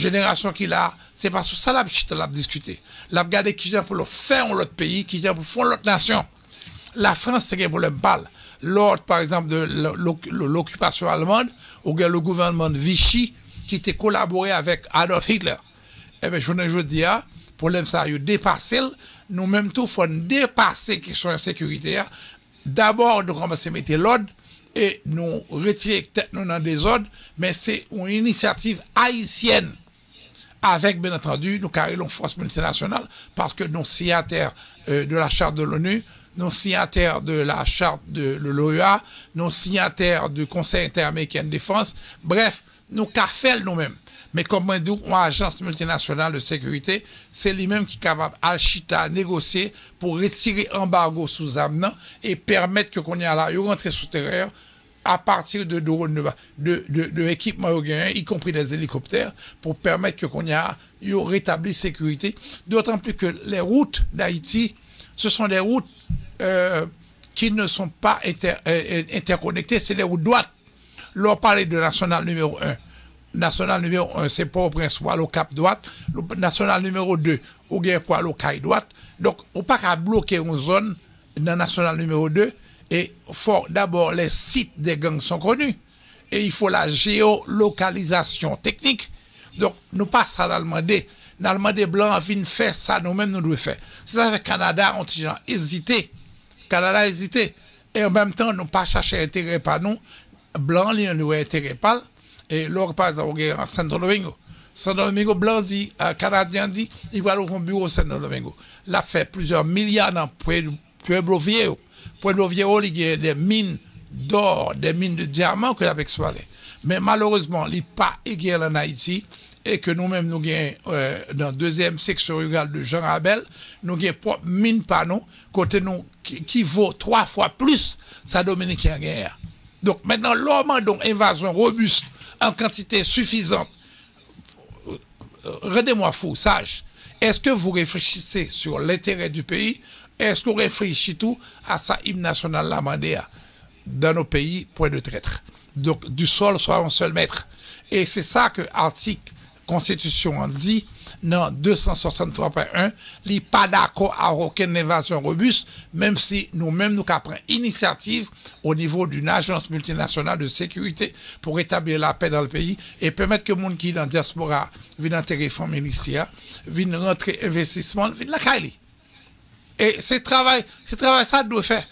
génération qu'il a, c'est parce que ça l'a discuté. L'a regardé qui vient pour le faire en l'autre pays, qui vient pour faire l'autre nation. La France, c'est un problème pâle. L'autre, par exemple, de l'occupation allemande, ou le gouvernement de Vichy, qui était collaboré avec Adolf Hitler. Eh bien, je ne dis le problème ça, Dépasser dépassé. nous même, tout, faut dépasser la question de sécurité. Hein. D'abord, nous commençons à mettre l'ordre et nous retirer peut nous dans des ordres, mais c'est une initiative haïtienne avec, bien entendu, nous carrelons force multinationale, parce que nous euh, signataires de la charte de l'ONU, nous signataires de la charte de l'OEA, nous signataires du Conseil interaméricain de défense, bref, nous carfèlons nous-mêmes. Mais comme on dit, une agence multinationale de sécurité, c'est lui-même qui est capable de négocier pour retirer embargo sous amenant et permettre que qu'on y a là, sous terre, à partir de, de, de, de, de y compris des hélicoptères, pour permettre que qu'on y a, rétabli sécurité. D'autant plus que les routes d'Haïti, ce sont des routes euh, qui ne sont pas été euh, interconnectées, c'est les routes droites. leur parler de national numéro 1. National numéro 1, c'est pas au prince au cap droite. national numéro 2, au guerre le caille droite. Donc, on pas bloquer une zone dans national numéro 2 et d'abord, les sites des gangs sont connus. Et il faut la géolocalisation technique. Donc, nous passons à L'allemandé Nous a blanc vient faire ça, nous-mêmes, nous devons faire. C'est ça que Canada, on a hésité. Canada a hésité. Et en même temps, nous pas chercher intérêt par nous. Blanc, lui, nous intérêt par. Et l'autre, par exemple, en Santo Domingo. Santo Domingo, blanc dit, euh, Canadien dit, il va ouvrir un bureau au Santo Domingo. L'a fait plusieurs milliards dans Pueblo vieux. Pueblo Viejo, oh, il y a des mines d'or, des mines de diamants que l'avait exploité. Mais malheureusement, il n'y a pas égal en Haïti et que nous-mêmes, nous avons euh, dans la deuxième section rurale de Jean Rabel, nous avons propre mine par nous, côté qui, vaut trois fois plus sa dominicaine guerre. Donc maintenant, l'homme a donc invasion robuste en quantité suffisante. Euh, euh, rendez-moi fou, sage. Est-ce que vous réfléchissez sur l'intérêt du pays est-ce qu'on réfléchit tout à sa hymne nationale mandéa, Dans nos pays, point de traître. Donc, du sol, soit un seul maître. Et c'est ça que l'article Constitution dit, dans 263.1, il a pas d'accord à aucune invasion robuste, même si nous-mêmes nous prenons initiative au niveau d'une agence multinationale de sécurité pour établir la paix dans le pays et permettre que le monde qui dans la diaspora vienne en hein, viennent rentrer investissement, viennent la caille. Et ce travail, ce travail, ça doit faire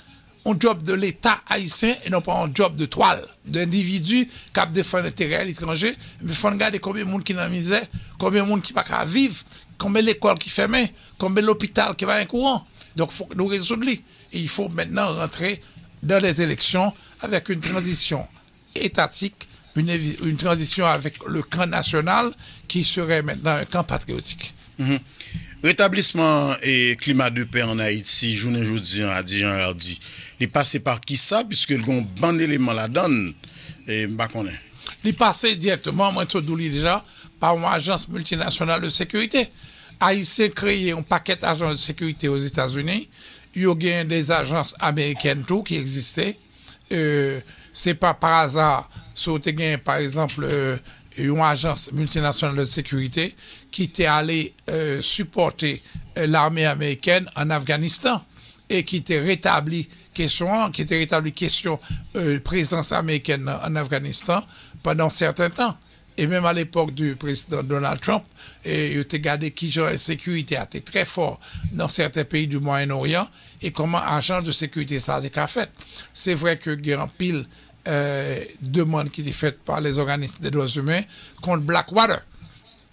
un job de l'État haïtien et non pas un job de toile, d'individu qui a défendu l'intérêt à l'étranger. Mais il faut regarder combien de monde qui est en misère, combien de monde qui n'a pas vivre, combien l'école qui ferme, combien l'hôpital qui va en courant. Donc, il faut nous résoudre. Et il faut maintenant rentrer dans les élections avec une transition étatique, une, transition avec le camp national qui serait maintenant un camp patriotique. Mm-hmm. Rétablissement et climat de paix en Haïti, journée aujourd'hui, a hein, dit Jean Hardy, il est passé par qui ça, puisque le bon bon élément la donne, et bah qu'on Il est passé directement, moi, je déjà, par une agence multinationale de sécurité. Haïti a créé un paquet d'agents de sécurité aux États-Unis. Il y a des agences américaines tout qui existaient. Euh, c'est pas par hasard. Si vous par exemple, euh, une agence multinationale de sécurité qui était allée euh, supporter euh, l'armée américaine en Afghanistan et qui était rétablie question, qui était question euh, présence américaine en Afghanistan pendant certains temps. Et même à l'époque du président Donald Trump, et il était gardé qui genre de sécurité a très fort dans certains pays du Moyen-Orient et comment agent de sécurité ça a fait. C'est vrai que guérin pile euh, demande qui est faite par les organismes des droits humains contre Blackwater,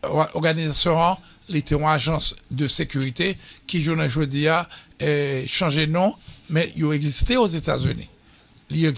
euh, organisation une agence de sécurité qui veux dire, a euh, changé de nom, mais il existait aux états unis Il et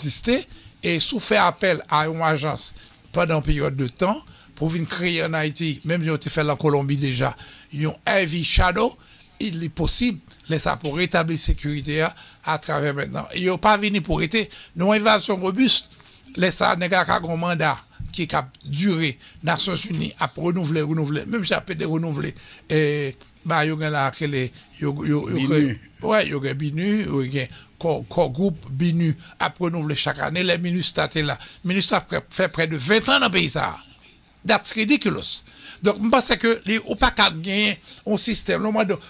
et fait appel à une agence pendant une période de temps pour créer en Haïti, même si yon été fait la Colombie déjà, un « heavy shadow, il est possible, ça pour rétablir la sécurité à, travers maintenant. Il n'est pas venu pour être. une invasion robuste, l'État ça, pas un mandat qui a duré. Nations Unies a renouvelé, renouveler, même si appelé renouveler. Et, bah, il y a là, les, binu. Ouais, il y a binu, groupe binu a renouvelé chaque année. Les ministres étaient là. Les ministres fait près de 20 ans dans le pays, ça. That's ridiculous. Donc, je pense que les pas gagner un système.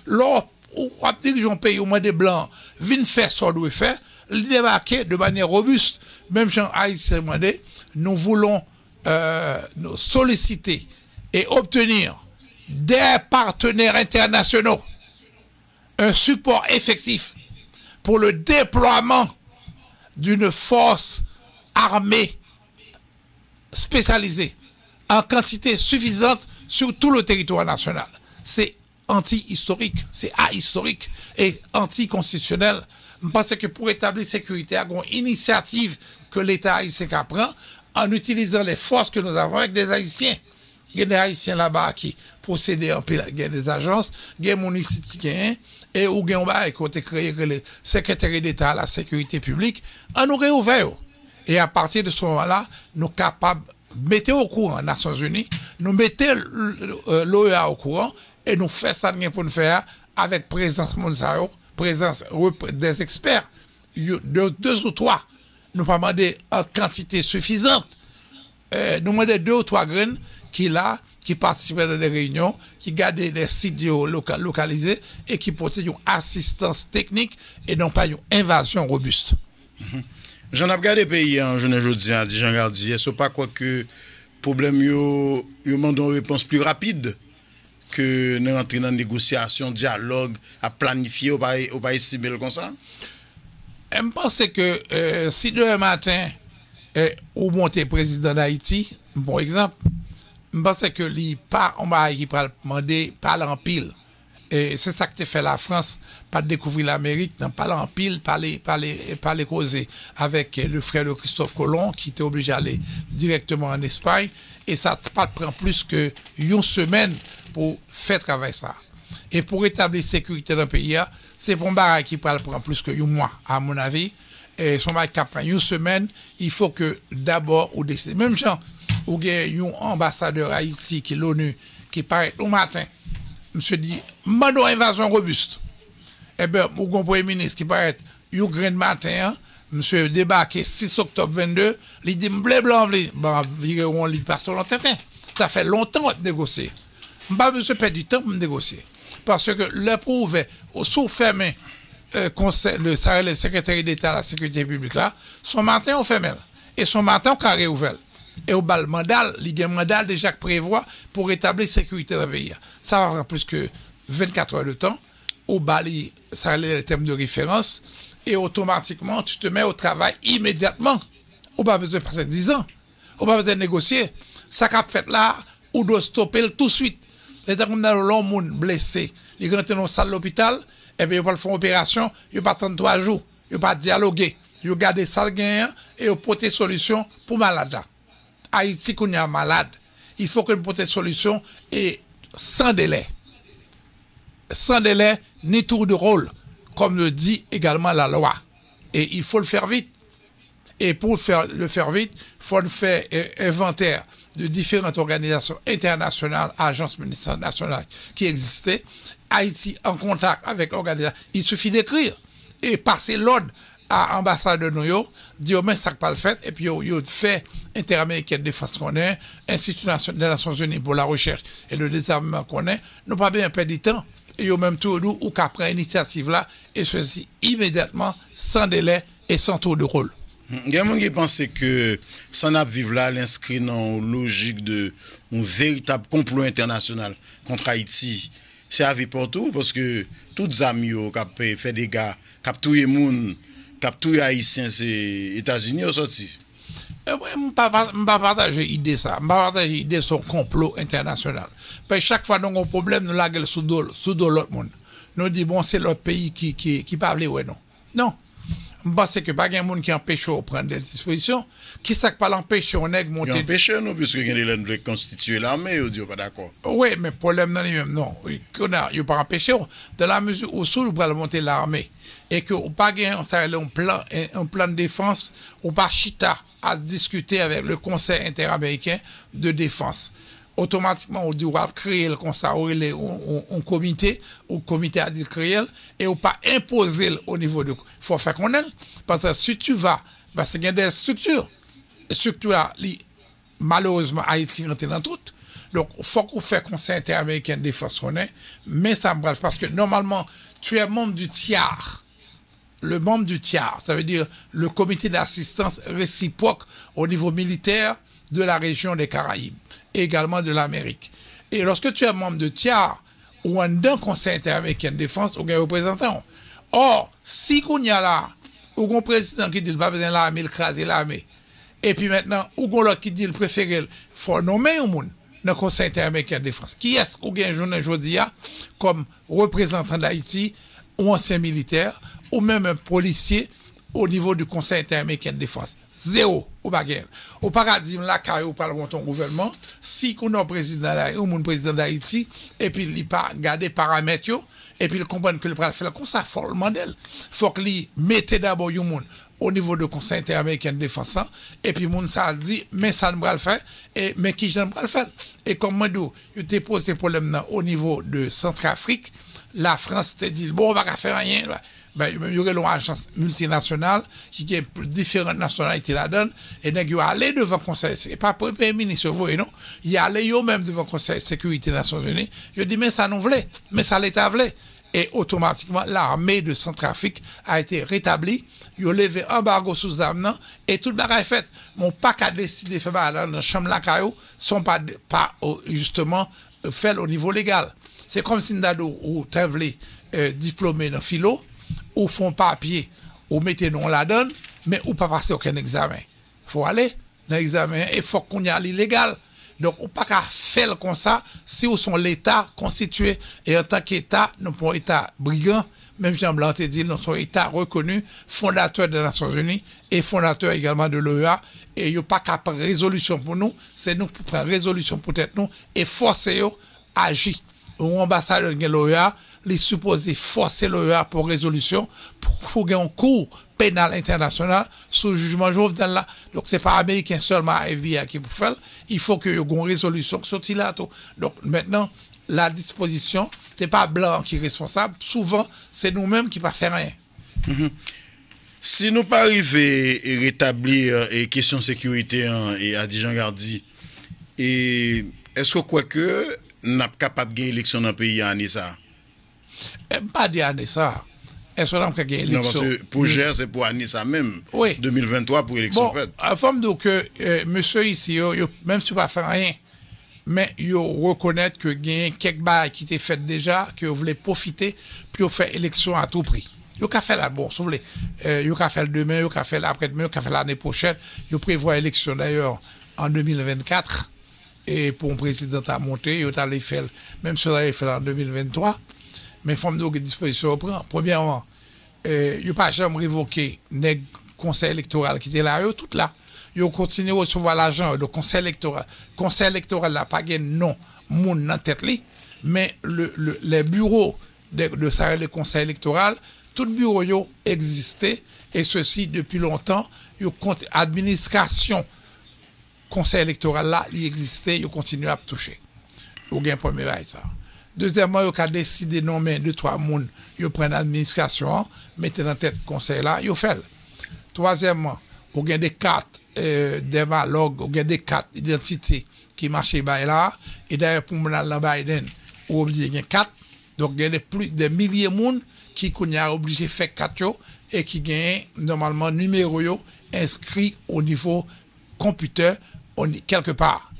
Lorsque on un pays au moins des blancs, viennent faire ce qu'on doit faire, débarquer de manière robuste. Même Jean moi, demandé, nous voulons euh, nous solliciter et obtenir des partenaires internationaux un support effectif pour le déploiement d'une force armée spécialisée en quantité suffisante sur tout le territoire national. C'est anti-historique, c'est ahistorique et anti-constitutionnel. Parce que pour établir sécurité, il y a une initiative que l'État haïtien prend en utilisant les forces que nous avons avec des Haïtiens. Il y a des Haïtiens là-bas qui procèdent en des agences, il y a des qui et où il y a créé le secrétaire d'État à la sécurité publique, on nous réouvert. Et à partir de ce moment-là, nous sommes capables mettez au courant les Nations Unies, nous mettez euh, l'OEA au courant et nous faisons ça pour nous faire avec présence Monsao, présence des experts, de deux ou trois. Nous pas demander en quantité suffisante. Euh, nous demandons deux ou trois graines qui là, qui participent à des réunions, qui gardent des sites localisés et qui portent une assistance technique et non pas une invasion robuste. Mm-hmm. Jan ap gade peyi an, jen an jodi an, di jan gadi, sou pa kwa ke problem yo, yo mandon repons plus rapide ke nan rentrin nan negosyasyon, diyalog, a planifiye ou bayi simil konsan? M panse ke euh, si dwe maten euh, ou monte prezident Haiti, bon m panse ke li pa an bayi ki pal mande pal an pil, Et c'est ça que fait la France, pas de découvrir l'Amérique, pas l'empile, pas les, pas, causer avec le frère de Christophe Colomb qui était obligé d'aller directement en Espagne. Et ça ne prend plus que une semaine pour faire travailler ça. Et pour établir la sécurité dans le pays, c'est bon barrage qui prend plus que un mois, à mon avis. Et son on qui prend une semaine, il faut que d'abord, ou décide. Même gens, ou un ambassadeur à Haïti qui l'ONU, qui paraît au matin, monsieur dit, mando invasion robuste. Eh bien, vous comprenez, ministre, qui paraît, you grand matin, monsieur débarqué 6 octobre 22, il dit, blé blanc, bon, on livre pas sur l'entretien. Ça fait longtemps de négocier. Bah, monsieur, perdre du temps pour négocier. Parce que l'éprouve, sous fermé, euh, le, secrétaire d'État à la sécurité publique là, son matin on mal, Et son matin on carré ouvert et au bal mandal, il y a Prévoit pour établir la sécurité dans le pays. Ça va prendre plus que 24 heures de temps. Au bal, ça être le termes de référence et automatiquement, tu te mets au travail immédiatement. On pas besoin de passer 10 ans. On pas besoin de négocier. Ça qu'a fait là, ou doit stopper tout de suite. C'est-à-dire a le long monde blessé. Ils rentrent dans la salle de l'hôpital, et eh bien, ils pas l'opération, opération, ils pas attendre jours, ils pas dialoguer. Ils gardent ça et ils portent des solutions pour malade Haïti qu'on est malade. Il faut que nous une solution et sans délai. Sans délai, ni tour de rôle, comme le dit également la loi. Et il faut le faire vite. Et pour faire, le faire vite, il faut le faire euh, inventaire de différentes organisations internationales, agences nationales qui existaient. Haïti en contact avec l'organisation. Il suffit d'écrire et passer l'ordre à l'ambassade de New York, dire mais ça pas le fait, et puis ils fait interaméricaine de France qu'on est, Institut des Nations Unies pour la recherche et le désarmement qu'on est, nous pas bien perdre du temps, et au même tour nous, ou qu'après prendre l'initiative là, et ceci immédiatement, sans délai et sans tour de rôle. Hmm, il y a qui pense que sans pas vivre là, l'inscrit dans la logique de un véritable complot international contre Haïti c'est à vie pour tout, parce que toutes les amis qui ont fait des gars, qui ont tué le les haïtiens c'est les États-Unis au sorti. Je eh, ne pas partager l'idée ça. Je ne pas partager l'idée de son complot international. chaque fois qu'on a un problème, nous la sous l'autre monde. Nous disons, bon, c'est l'autre pays qui, parle, non. Non pense qu'il n'y a pas de monde qui empêche de prendre des dispositions, qui ne peut pas monte... Yon empèche nou, pwiske gen puisque vle l'armée, l'armée ou diyo pas d'accord. Oui, mais problème nan li pas non. Yon pa pas Dans la mesure où sou, pour monter l'armée et que que ou pa gen, un plan, un plan de défense, ou pas chita à discuter avec le Conseil interaméricain de défense automatiquement on dit va créer le conseil un comité ou comité à dire créer et on pas imposer au niveau de faut faire qu'on aille parce que si tu vas parce qu'il y a des structures structures là malheureusement Haïti rentre dans toutes donc il faut qu'on fait conseil interaméricain des façonnés, mais ça me parce que normalement tu es membre du tiers le membre du tiers ça veut dire le comité d'assistance réciproque au niveau militaire de la région des Caraïbes également de l'Amérique. Et lorsque tu es membre de TIAR ou en d'un conseil interaméricain de défense, ou un représentant. Or, si qu'on y a là, ou un président qui dit pas besoin l'armée, il crase l'armée. Et puis maintenant, ou président qui dit le préféré, il faut nommer un monde dans le conseil interaméricain de défense. Qui est-ce qu'on gagne journée aujourd'hui comme représentant d'Haïti, ou ancien militaire, ou même un policier au niveau du conseil interaméricain de défense? Zéro, ou pas Au paradigme, la carré, ou pas gouvernement, si qu'on a un président ou président d'Haïti, et puis il pas garder paramètres, et puis il comprend que le pral fait comme ça, faut le mandel. Faut qu'il mette d'abord le au niveau du Conseil interaméricain de défense, hein. et puis moun ça dit, mais ça ne va le faire, et mais qui je ne pas le faire. Et comme moi, je te pose problème problèmes au niveau de Centrafrique, la France te dit, bon, on va faire rien il ben, y a une agence multinationale qui a différentes nationalités là-dedans, et donc ils devant le Conseil, c'est pas pour le Premier ministre, vous non, ils allait eux-mêmes devant le Conseil de sécurité des Nations Unies, ils dit mais ça nous voulait, mais ça l'État voulait. Et automatiquement, l'armée de Centrafrique a été rétablie. Ils ont levé un embargo sous amenant et le la est fait Mon PAC a décidé de faire hein, dans la chambre la ne sont pas, pas euh, justement euh, fait au niveau légal. C'est comme si nous avons euh, diplômé dans philo, ou font papier, ou mettez non la donne, mais ou pas passer aucun examen. Faut aller l'examen et faut qu'on y a l'illégal. Donc, ou pas qu'à faire comme ça si vous sont l'État constitué. Et en tant qu'État, nous sommes État brigand. Même Jean Blanc dit, nous sommes État reconnu, fondateur des Nations Unies et fondateur également de l'OEA. Et il n'y a pas qu'à prendre résolution pour nous, c'est nous pour résolution pour être nous et forcer eux à agir. Ou ambassadeur de l'OEA, li suppose fose l'EA pou rezolusyon, pou gen kou penal internasyonal sou jujman jov den la. Dok se pa Ameriken sol ma evi a ki pou fel, il fok yo gen rezolusyon sou ti la. Dok menen, la disposisyon, te pa blan ki responsab, souvan, se nou menm ki pa fe rayen. Mm-hmm. Se nou pa rive re tabli e euh, kesyon sekurite e Adi Jean Gardi, esko kwa ke nap kapap gen eleksyon nan peyi anisa? Eh, pas dire ça. Est-ce qu'on Non, pour Gère, c'est pour Anissa même. Oui. 2023 pour l'élection faite. Bon, en forme de euh, monsieur ici, même si tu pas faire rien, mais vous reconnaître que vous y a quelques bails qui étaient fait déjà, que vous voulez profiter, puis vous faire élection à tout prix. Vous avez fait la bon, vous voulez. Euh, fait demain, vous avez fait l'après-demain, vous avez fait l'année prochaine. Vous prévoyez élection d'ailleurs en 2024. Et pour un président à monter, vous allez faire, même si vous allez faire en 2023. Mais il faut que nous pran. Premièrement, disposition. Euh, yo pa pas révoqué pas le électoral ki qui la là. tout là. Yo là. à recevoir l'ajan du conseil électoral. électoral conseil électoral la pa gen non moun nan tête. li. mais le, les bureaux de, de ça, le conseil électoral, tout bureau yo Et ceci depuis longtemps, L'administration du conseil électoral existe, et continue à toucher. Vous à toucher. Yo premier ça. Deuxièmement, il a décidé de nommer deux, trois personnes, ils prennent l'administration, mettez dans tête conseil là, ils font. Troisièmement, vous avez des cartes, euh, des il vous des cartes d'identité qui marchent là. Et d'ailleurs, pour le Biden, il obligé de quatre. Donc, il y a plus, de milliers de personnes qui sont obligées de faire quatre et qui ont normalement numéro inscrit au niveau computer quelque part.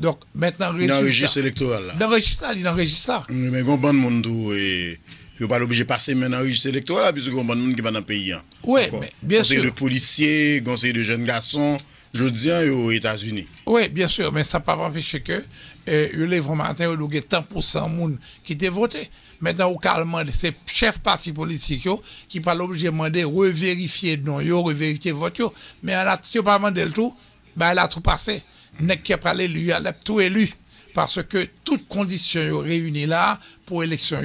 Donc, maintenant, résultat. Dans registre électoral, là. Dans registre, là, il enregistre a Mais bon, bon, monde, et. Je ne pas obligé de passer maintenant registre électoral, puisque bon, monde qui va dans le pays. Hein. Oui, mais bien conseil sûr. de policiers, conseil de jeunes garçons, je dis, aux États-Unis. Oui, bien sûr, mais ça ne peut pas empêcher que, euh, le lève matin, il y a 100% de monde qui était voté. Maintenant, au calme, c'est chef parti politique qui pas obligé de demander revérifier non, revérifier vote. Mais à la pas de le tout, ben, elle a tout passé qu'il qui a parlé lui a tout élu e parce que toutes conditions réunies là pour élection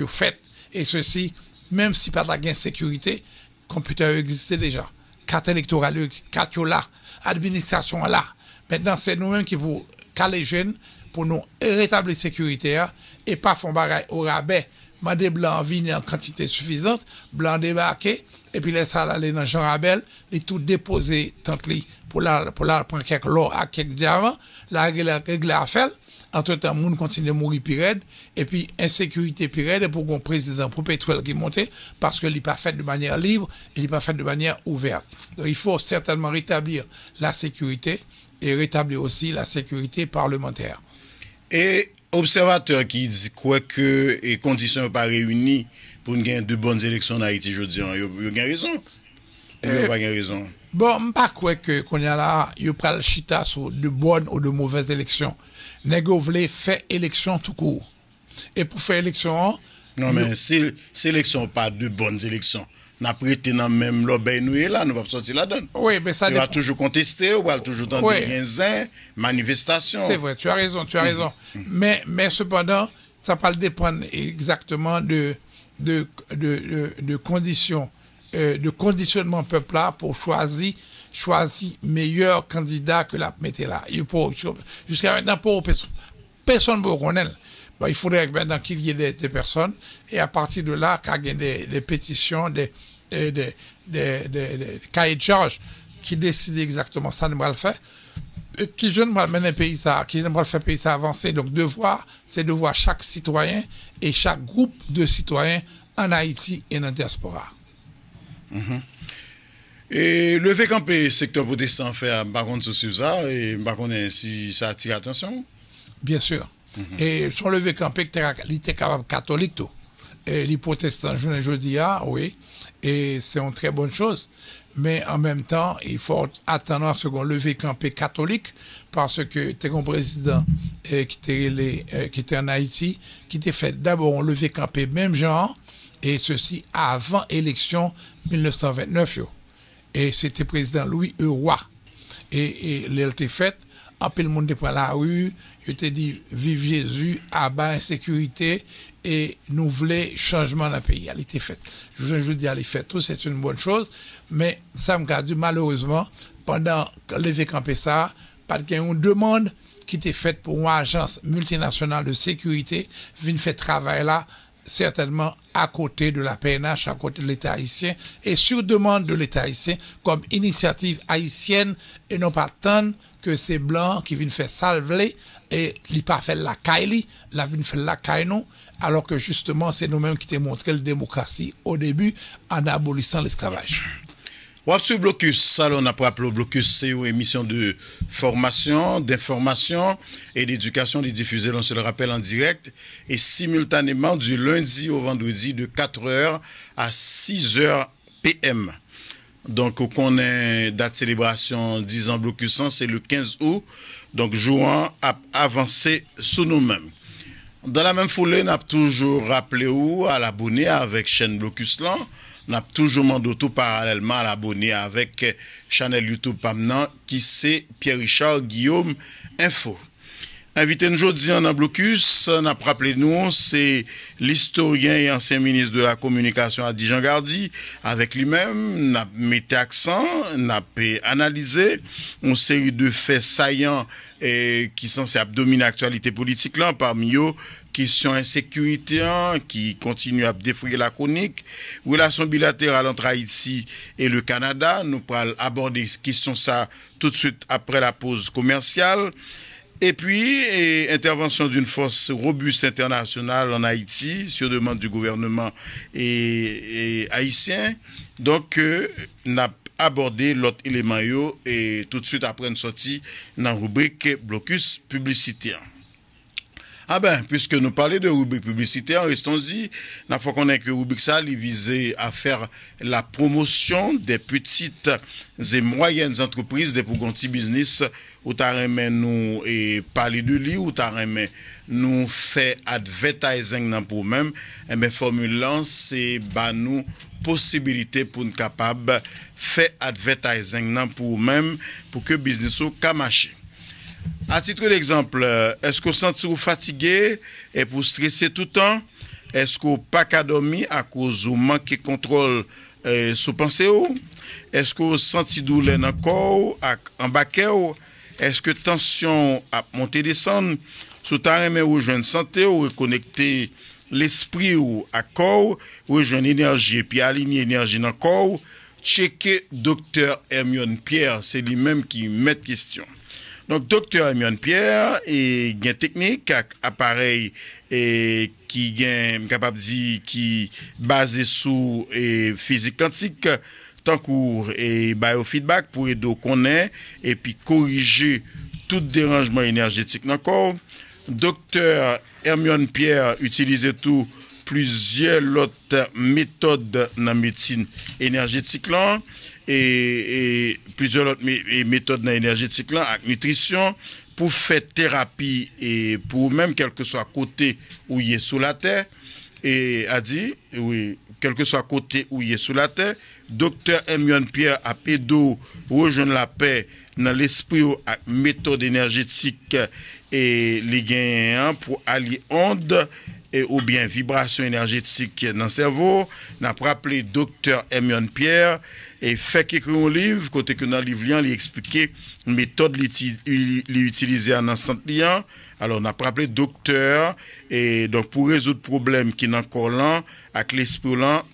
et ceci même si pas la gain sécurité computer existait déjà carte électorale carte là administration là maintenant c'est nous-mêmes qui vous caler jeunes pour nous rétablir sécurité et pas font au rabais Mandé Blanc vini en quantité suffisante, Blanc débarqué, et puis laisse aller dans Jean Rabel, il tout déposé, tant pour la, pour la prendre quelques lots à quelques diamants, la régler à faire. Entre-temps, monde continue de mourir pirède, et puis insécurité pirède, et pour qu'on président perpétuel qui monte, parce qu'il n'est pas fait de manière libre, il n'est pas fait de manière ouverte. Donc, il faut certainement rétablir la sécurité, et rétablir aussi la sécurité parlementaire. Et Observateur ki di kwek e kondisyon pa reyuni pou n gen de bonnes eleksyon na iti jodi an, yo gen rezon? Yo gen rezon? Eh, bon, m pa kwek kon ya la, yo pral chita sou de bonnes ou de mouvès eleksyon. Nè go vle fè eleksyon tout kou. E pou fè eleksyon an... Non men, se eleksyon pa de bonnes eleksyon. n'a prêté dans même nous là, nous va sortir la donne. Oui, va toujours contester, ou va toujours dans des manifestations. C'est vrai, tu as raison, tu as raison. mais, mais cependant, ça parle dépendre exactement de, de, de, de conditions, euh, de conditionnement peuple là pour choisir le meilleur candidat que la mettez là. Jusqu'à maintenant, personne ne connaît. Bah, il faudrait maintenant qu'il y ait des, personnes et à partir de là, qu'il y ait des, des pétitions, des, des, des, de charge qui décide exactement ça, nous va le faire. Et qui je ne vais mener pays ça, qui ne faire pays ça avancer. Donc, devoir, c'est de voir chaque citoyen et chaque groupe de citoyens en Haïti et dans la diaspora. Mhm. Et le fait secteur protestant fait, euh, par contre, sur ça, et par euh, si ça attire l'attention Bien sûr. Mhm. Et son levé campé, il était capable catholique, les protestants, je ne dis pas, oui, et c'est une très bonne chose. Mais en même temps, il faut attendre ce qu'on levé campé catholique parce que le un président euh, qui était euh, en Haïti, qui était fait d'abord un levé campé même genre, et ceci avant élection 1929. Et c'était président Louis Euroy. Et, et l'élection était faite le monde près de la rue, je te dis, vive Jésus, abat sécurité et voulons changement dans pays. » pays elle été faite. Je vous dis, est faite. tout, c'est une bonne chose, mais ça me du malheureusement, pendant les PSA, ça parce qu'on demande qui était faite pour une agence multinationale de sécurité vin fait travail-là certainement à côté de la PNH, à côté de l'État haïtien, et sur demande de l'État haïtien, comme initiative haïtienne, et non pas tant que ces Blancs qui viennent faire salver, et ils pas faire la caille la viennent faire la caille, alors que justement, c'est nous-mêmes qui t'ai montré la démocratie au début en abolissant l'esclavage. Wapsu Blocus, ça, on a appelé Blocus, c'est une émission de formation, d'information et d'éducation diffusée, on se le rappelle, en direct et simultanément du lundi au vendredi de 4h à 6h PM. Donc, on est date célébration 10 ans Blocus, c'est le 15 août, donc jouant à avancer sous nous-mêmes. Dans la même foulée, on a toujours rappelé ou à l'abonné avec chaîne Blocus on a toujours mon tout parallèlement à l'abonné avec Chanel YouTube Pamnan qui c'est Pierre-Richard Guillaume Info. Invité aujourd'hui en blocus, on a rappelé nous, c'est l'historien et ancien ministre de la Communication Jean Gardi. Avec lui-même, on a mis accent, on a analysé une série de faits saillants et qui sont censés abdominer l'actualité politique là, parmi eux, question insécurité hein, qui continue à défouiller la chronique, relations bilatérales entre Haïti et le Canada. Nous allons aborder question ça tout de suite après la pause commerciale. Et puis, eh, intervention d'une force robuste internationale en Haïti, sur demande du gouvernement eh, eh, haïtien, donc, euh, n'a abordé l'autre élément yo, et tout de suite a prenne sorti nan rubrique blocus publicitien. A ah ben, pwiske nou pale de Rubik Publicite, an restonzi, eh nan fwa konen ke Rubik Sal y vize a fer la promosyon de petite ze mwayen entreprise de pou ganti biznis, ou ta reme nou pale de li, ou ta reme nou fe advertising nan pou mèm, eme formulan se ban nou posibilite pou n kapab fe advertising nan pou mèm pou ke biznisou kamache. A titre d'exemple, euh, eske ou santi euh, ou fatige, ep ou stresse tout an, eske ou pakadomi akouz ou manke kontrol sou panse ou, eske ou santi doule nan kou ak ambake ou, eske tensyon ap monte desan, sou tareme ou jwen sante ou rekonekte l'espri ou akou, ou jwen enerji epi alini enerji nan kou, cheke Dr. Hermione Pierre, se li mem ki met kestyon. Donk doktor Hermione Pierre e gen teknik ak aparey e ki gen kapap di ki base sou e fizik kantik tankour e biofeedback pou edo konen e pi korije tout derangeman enerjetik nan kou. Doktor Hermione Pierre utilize tou plizye lot metode nan metin enerjetik lan. et e, plusieurs autres méthodes énergétiques avec nutrition pour faire thérapie et pour même quelque soit côté où il est sous la terre et a dit quelque soit côté où il est sous la terre Dr. Hermione Pierre a pedou ou je ne l'appelle dans l'esprit ou avec méthode énergétique et les gains pour allier ondes ou bien vibrations énergétiques dans le cerveau pour appeler Dr. Hermione Pierre et fait écrit un livre, côté que dans le livre, il expliquait une méthode utilisée en le liant. Alors, on a appelé docteur, et donc pour résoudre le problème qui est encore là, avec l'esprit,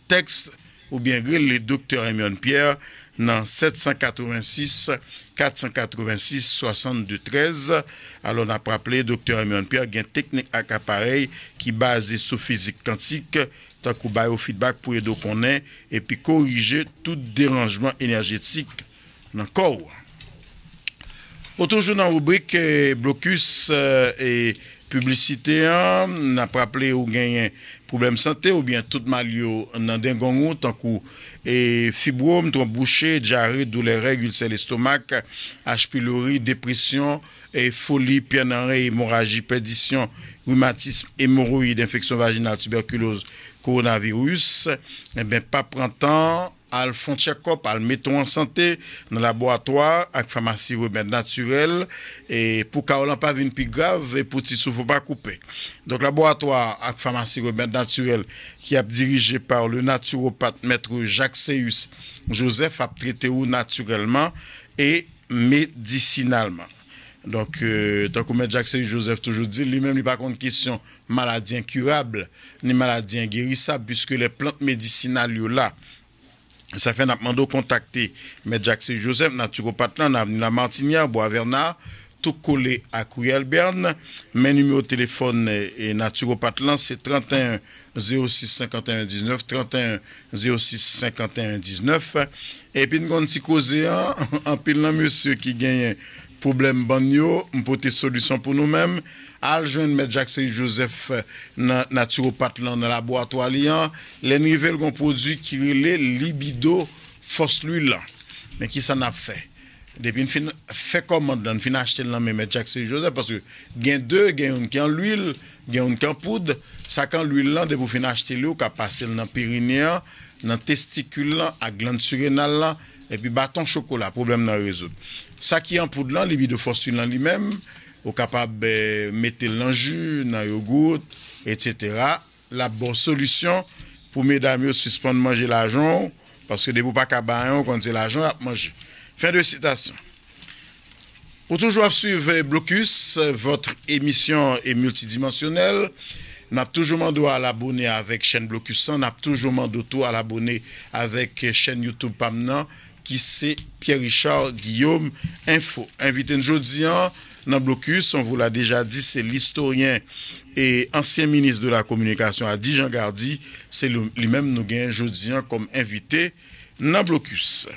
texte, ou bien le docteur Emmanuel Pierre, nan 786-486-72-13 alo nan praple Dr. Amir Anpia gen teknik ak aparey ki base sou fizik kantik tan kou bay ou feedback pou edo konen epi korije tout deranjman energetik nan kou. Otojou nan rubrik euh, blokus e... Euh, Publisite an, nan praple ou genyen problem sante ou bien tout mal yo nan den gongou tankou. E fibrom, tron boucher, diarit, doule reg, ulsel estomak, hplori, depresyon, foli, pienanre, emoraji, pedisyon, wimatisme, emoroid, infeksyon vaginal, tuberkulose, koronavirus, e eh ben pa prantan... al fon santé al meton an sante nan pharmacie ak famasy remèd naturel et pour ka ou lan pa et pi grav e pou ti pas donc pa koupe. Donk pharmacie ak famasy naturel qui est dirigé par le naturopathe maître Jacques Seyus Joseph a traité ou et médicinalement donc donc euh, maître Jacques Seyus Joseph toujours dit lui-même li pas contre question maladie incurable ni maladie inguérissable, puisque les plantes médicinales sont là Sa fè nap mandou kontakte Medjak Seju Josep, Naturo Patlan, Naminla Martiniya, Boa Bernard, Touk Kole, Akouyel Bern, Men nume ou telefon eh, Naturo Patlan, se 31 06 51 19, 31 06 51 19, e pin kon ti kouze an, an pil nan monsye ki genyen Poublem ban yo, mpote solusyon pou nou menm, aljwen mèd Jacques-Joseph nan naturopat lan nan laborato aliyan, len rivel gwen produ ki rile libido fos luy lan, men ki san ap fè. Depi fè koman dan fin achte lan mèd Jacques-Joseph, parce gen dè, gen yon ki an luy, gen yon ki an poud, sak an luy lan depi fin achte lyo kapasel nan perinean, nan testikul lan, ak glan tsurenal lan, epi baton chokola, problem nan rezoud. Sa ki anpoud lan, libi de fos fin lan li mem, ou kapab euh, mette lan ju, nan yogout, etc. La bon solusyon, pou mè damyo suspande manje la jon, paske debou pa kabayan, kon te la jon, ap manje. Fin de citasyon. Po toujou ap suive Blokus, votre emisyon e multidimensionel, nap toujou mandou al abone avèk chèn Blokus 100, nap toujou mandou tou al abone avèk chèn YouTube Pamenan, qui c'est Pierre-Richard Guillaume Info. Invité aujourd'hui hein, dans Blocus, on vous l'a déjà dit, c'est l'historien et ancien ministre de la Communication à Jean Gardi. C'est lui-même nous gagne hein, comme invité dans Blocus.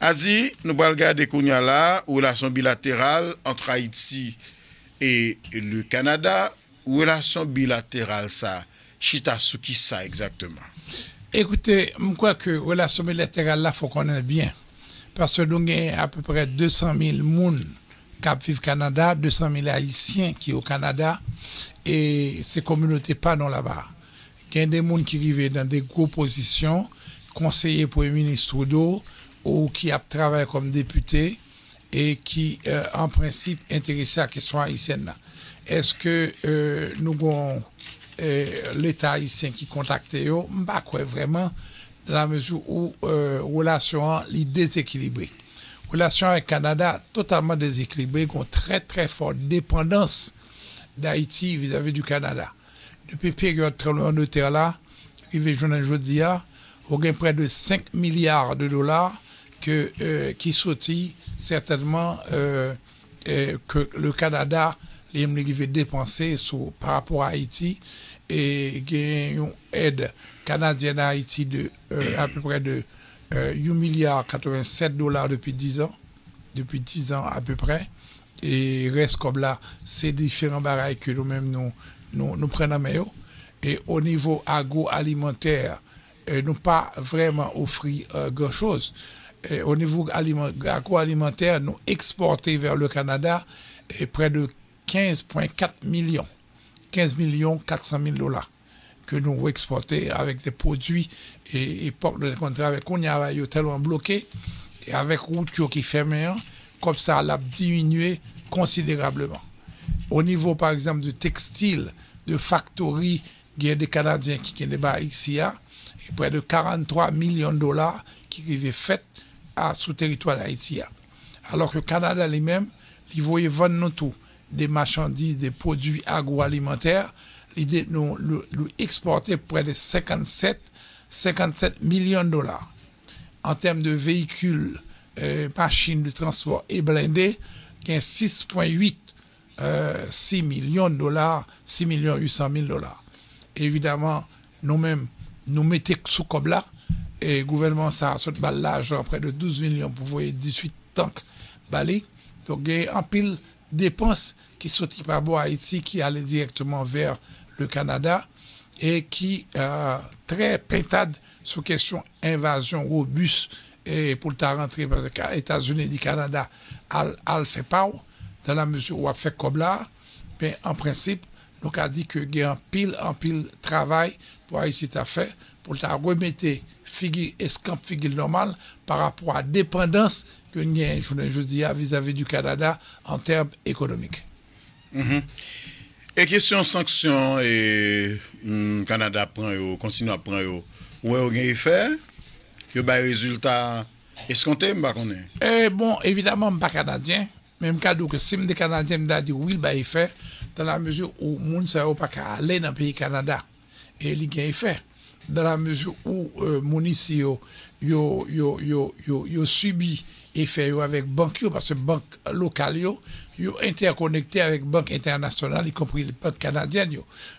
A dit, nous allons regarder Kounia relation bilatérale entre Haïti et le Canada, relation bilatérale ça. Chita qui ça exactement. Écoutez, je crois que relation bilatérale là, faut qu'on ait bien parce que nous avons à peu près 200 000 personnes qui vivent au Canada, 200 000 Haïtiens qui sont au Canada, et ces communautés pas là-bas. Il y a des gens qui vivent dans des grosses positions, conseillers pour le ministre Trudeau, ou qui travaillent comme députés, et qui, euh, en principe, intéressés à la question haïtienne. Est-ce que euh, nous avons euh, l'État haïtien qui contacte eux Je ne sais vraiment la mesure où euh, relation est déséquilibrée. Relation avec Canada totalement déséquilibrée, qui ont très très forte dépendance d'Haïti vis-à-vis du Canada. Depuis période très de terre là, il y jeudi, on a près de 5 milliards de dollars que, euh, qui sont certainement euh, euh, que le Canada les dépenser par rapport à Haïti et qui une aide canadienne a Haïti de euh, à peu près de euh, milliard 87 dollars depuis 10 ans, depuis 10 ans à peu près. Et reste comme là, ces différents barrages que nous-mêmes nous, nous, prenons en main. Et au niveau agroalimentaire, nous euh, nous pas vraiment offert euh, grand-chose. Au niveau agroalimentaire, nous exportons vers le Canada près de 15,4 millions. 15 millions 400 dollars que nous exporter avec des produits et, portes porte de contrat avec on y a tellement bloqué et avec route qui ferme hein, comme ça a diminué considérablement. Au niveau par exemple du textile, de factory, il y a des Canadiens qui sont ici, y hein, a près de 43 millions de dollars qui sont faits sous territoire d'Haïti. Hein. Alors que le Canada lui-même, il voyait vendre nous tout, des marchandises, des produits agroalimentaires, l'idée nous, nous exporter près de 57, 57 millions de dollars en termes de véhicules, euh, machines de transport et blindés, y 6,8 euh, millions de dollars, 6 millions 800 dollars. Évidemment, nous-mêmes, nous mettons sous cobla et le gouvernement, ça a sorti l'argent, hein, près de 12 millions pour voir 18 tanks balés. Donc, il y a en pile dépenses qui sortent par rapport Haïti, qui allaient directement vers le Canada et qui est euh, très sur sous question invasion robuste et pour ta rentrée par les États-Unis du Canada al fait pas dans la mesure où a fait comme là mais en principe nous a dit que y a un pile en pile travail pour ici à fait pour ta remettre figure escamp figure normal par rapport à la dépendance que nous avons vis-à-vis du Canada en termes économiques. Mm-hmm. E kesyon sanksyon e mm, Kanada pran yo, kontinwa pran yo, wè ou gen yi fè? Yo bay rezultat, eskontè mba konè? E bon, evidemment mba Kanadyen, men mkadou ke sim de Kanadyen mda di wè ou yi bay yi fè, dan la mezyou ou moun sa yo pa ka alè nan peyi Kanada, e li gen yi fè. Dan la mezyou ou e, moun isi yo, yo, yo, yo, yo, yo subi et faire avec banque parce que banque locale yo interconnecté avec banque internationale y compris les banques canadiennes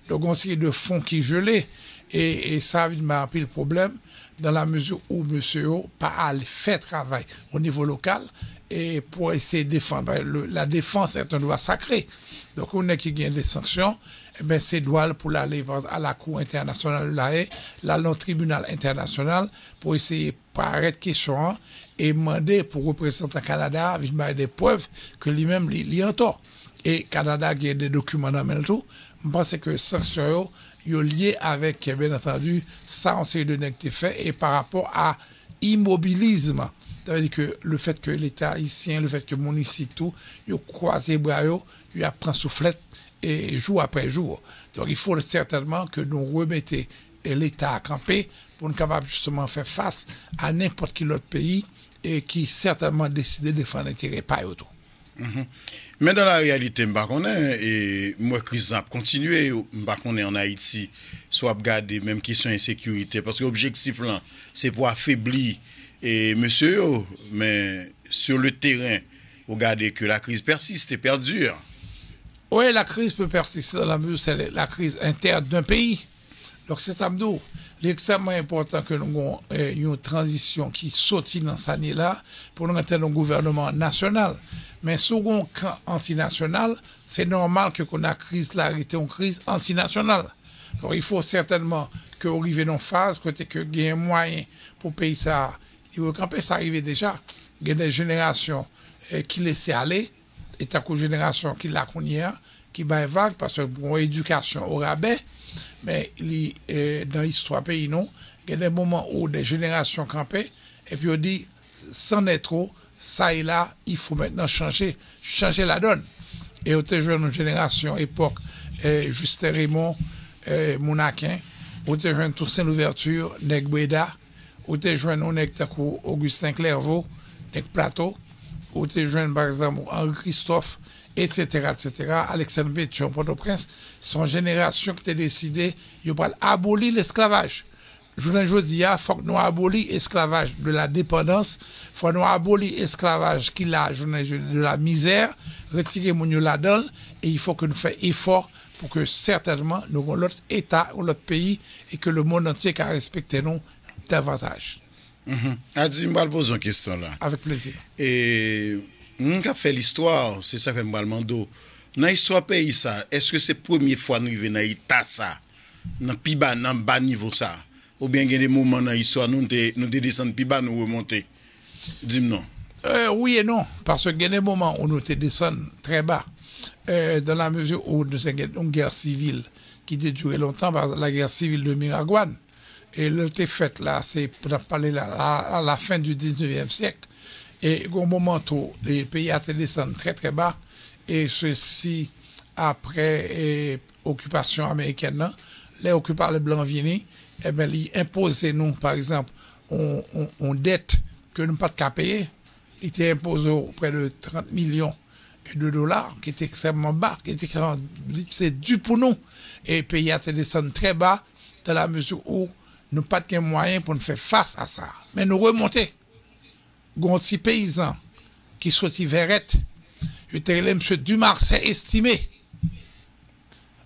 donc on s'est de fonds qui gelés et, et ça m'a pris le problème dans la mesure où monsieur pas à faire travail au niveau local et pour essayer de défendre la défense est un droit sacré donc on est qui gagne des sanctions et eh ben c'est droit pour aller à la cour internationale la non là tribunal international pour essayer de qu'ils sont et demandé pour représenter le Canada, il des preuves que lui-même, il est en tort. Et Canada a des documents dans le tout, je pense que sanctions sont lié avec, bien entendu, ça, on sait de et par rapport à immobilisme. cest à dire que le fait que l'État haïtien, le fait que mon ici tout, il croise les bras, il apprend soufflette, et jour après jour. Donc il faut certainement que nous remettions l'État à camper pour être capable justement de faire face à n'importe quel autre pays et qui certainement décidé de défendre l'intérêt pas tout. Mhm. Mais dans la réalité, je ne et moi, crise a continué, je en Haïti, soit garder même question insécurité, parce que l'objectif c'est pour affaiblir et monsieur, oh, mais sur le terrain, regardez que la crise persiste et perdure. Oui, la crise peut persister dans la mesure c'est la crise interne d'un pays. Lòk se tamdou, li ekstremman impotant ke nou gon yon transisyon ki soti nan sanye la pou nou enten yon gouvernman nasyonal. Men sou gon kan antinasyonal, se normal ke kon a kriz euh, la rete yon kriz antinasyonal. Lòk yon fò certainman ke ourive yon faz, kote ke gen yon mwayen pou peyi sa, yon kan peyi sa yive deja, gen yon jenerasyon ki lese ale, etakou jenerasyon ki lakounia, ki bay vague, pasè bon edukasyon ou rabè, mais dans l'histoire pays, il y a des moments où des générations campaient, et puis on dit, sans être trop, ça et là, il faut maintenant changer, changer la donne. Et on a jeune, une génération, époque, eh, Justin Raymond, eh, on on Toussaint Louverture, te Beda, on était jeune, Augustin Clairvaux, Neg Plateau, on était jeune, par exemple, Henri Christophe, etc., etc. Alexandre Béthion, port prince son génération qui a décidé, il abolir l'esclavage. Je vous dis, il hein, faut que nous abolir l'esclavage de la dépendance, il faut que nous abolir l'esclavage la a de la misère, retirer mon là-dedans, et il faut que nous fassions effort pour que certainement nous avons l'autre État ou l'autre pays et que le monde entier a respecté nous davantage. a -hmm. Adi, je une question là. Avec plaisir. Et nous fait l'histoire, c'est ça que je me Dans l'histoire pays, ça, est-ce que c'est la première fois que nous venons à l'état ça, dans le bas, dans bas niveau ça, ou bien il y a des moments dans l'histoire, nous nous descendons plus bas, nous remontons Dis-moi non. Euh, oui et non, parce qu'il y a des moments où nous descendons très bas, euh, dans la mesure où nous avons une guerre civile qui a duré longtemps, par la guerre civile de Miraguane. Et le fait là, c'est pour parler à, à la fin du 19e siècle et au moment où les pays descendent très très bas, et ceci après l'occupation eh, américaine, hein, les occupants les blancs viennent, et eh bien, ils imposaient nous, par exemple, on, dette que nous pas de payer. Ils étaient imposés près de 30 millions de dollars, qui est extrêmement bas, qui est extrêmement, c'est dû pour nous. Et les pays été très bas, dans la mesure où nous n'avons pas de moyens pour nous faire face à ça. Mais nous remonter gonti paysan qui sorti soti je Je te rele M. Dumars estimé.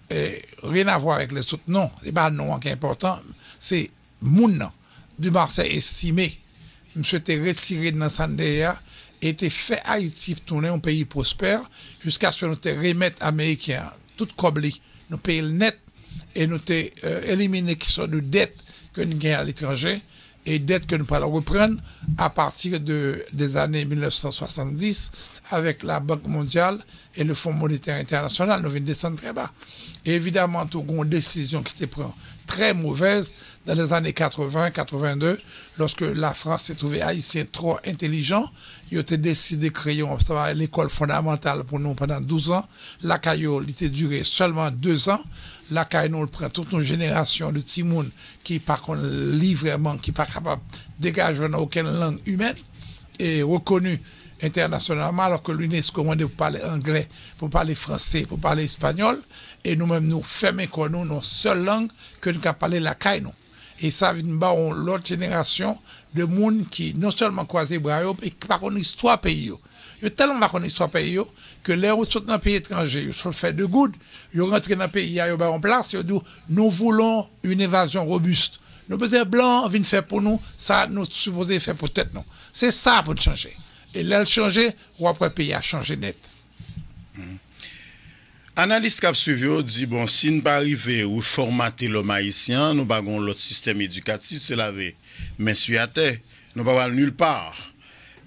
Et, rien voir avec les n'est non, un nom non est important, C'est moun estimé. Dumarsè estimé, monsieur te retiré de Sandeya, et te fait Haïti tourner un pays prospère, jusqu'à ce que nous te remettons américains, tout coblé, nous payons le net, et nous te euh, éliminé qui sont de dettes que nous gagnons à l'étranger, et dette que nous allons reprendre à partir des années 1970 avec la Banque mondiale et le Fonds monétaire international. Nous venons descendre très bas. évidemment, tout une décision qui te prend très mauvaise dans les années 80-82, lorsque la France s'est trouvée haïtienne trop intelligent. Ils ont décidé de créer l'école fondamentale pour nous pendant 12 ans. La il était duré seulement 2 ans. La CAIO, prend toute une génération de timoun qui, par contre, lit vraiment, qui n'est pas capable de dégager aucune langue humaine et reconnue internationalement, alors que l'UNESCO on pour parler anglais, pour parler français, pour parler espagnol et nous-mêmes nous fermons quoi nous, nos seules langues que nous avons parlé la caille Et ça vient de l'autre génération de monde qui non seulement croisé bras, mais qui par une histoire pays. Ils tellement de l'histoire pays que les autres sont dans un pays étranger, ils sont faire de good, ils rentrent dans un pays, ils sont ben, en place, ils disent nous voulons une évasion robuste. Nous les blancs viennent faire pour nous, ça nous supposons faire pour tête nous. C'est ça pour changer. Et là, le changer, ou après le pays a changé net. Mm-hmm. Analist Kap Suvio di bon, si nou pa rive ou formate lo maisyen, nou bagon lote sistem edukatif, se la ve mensuyate, nou pa val nul par.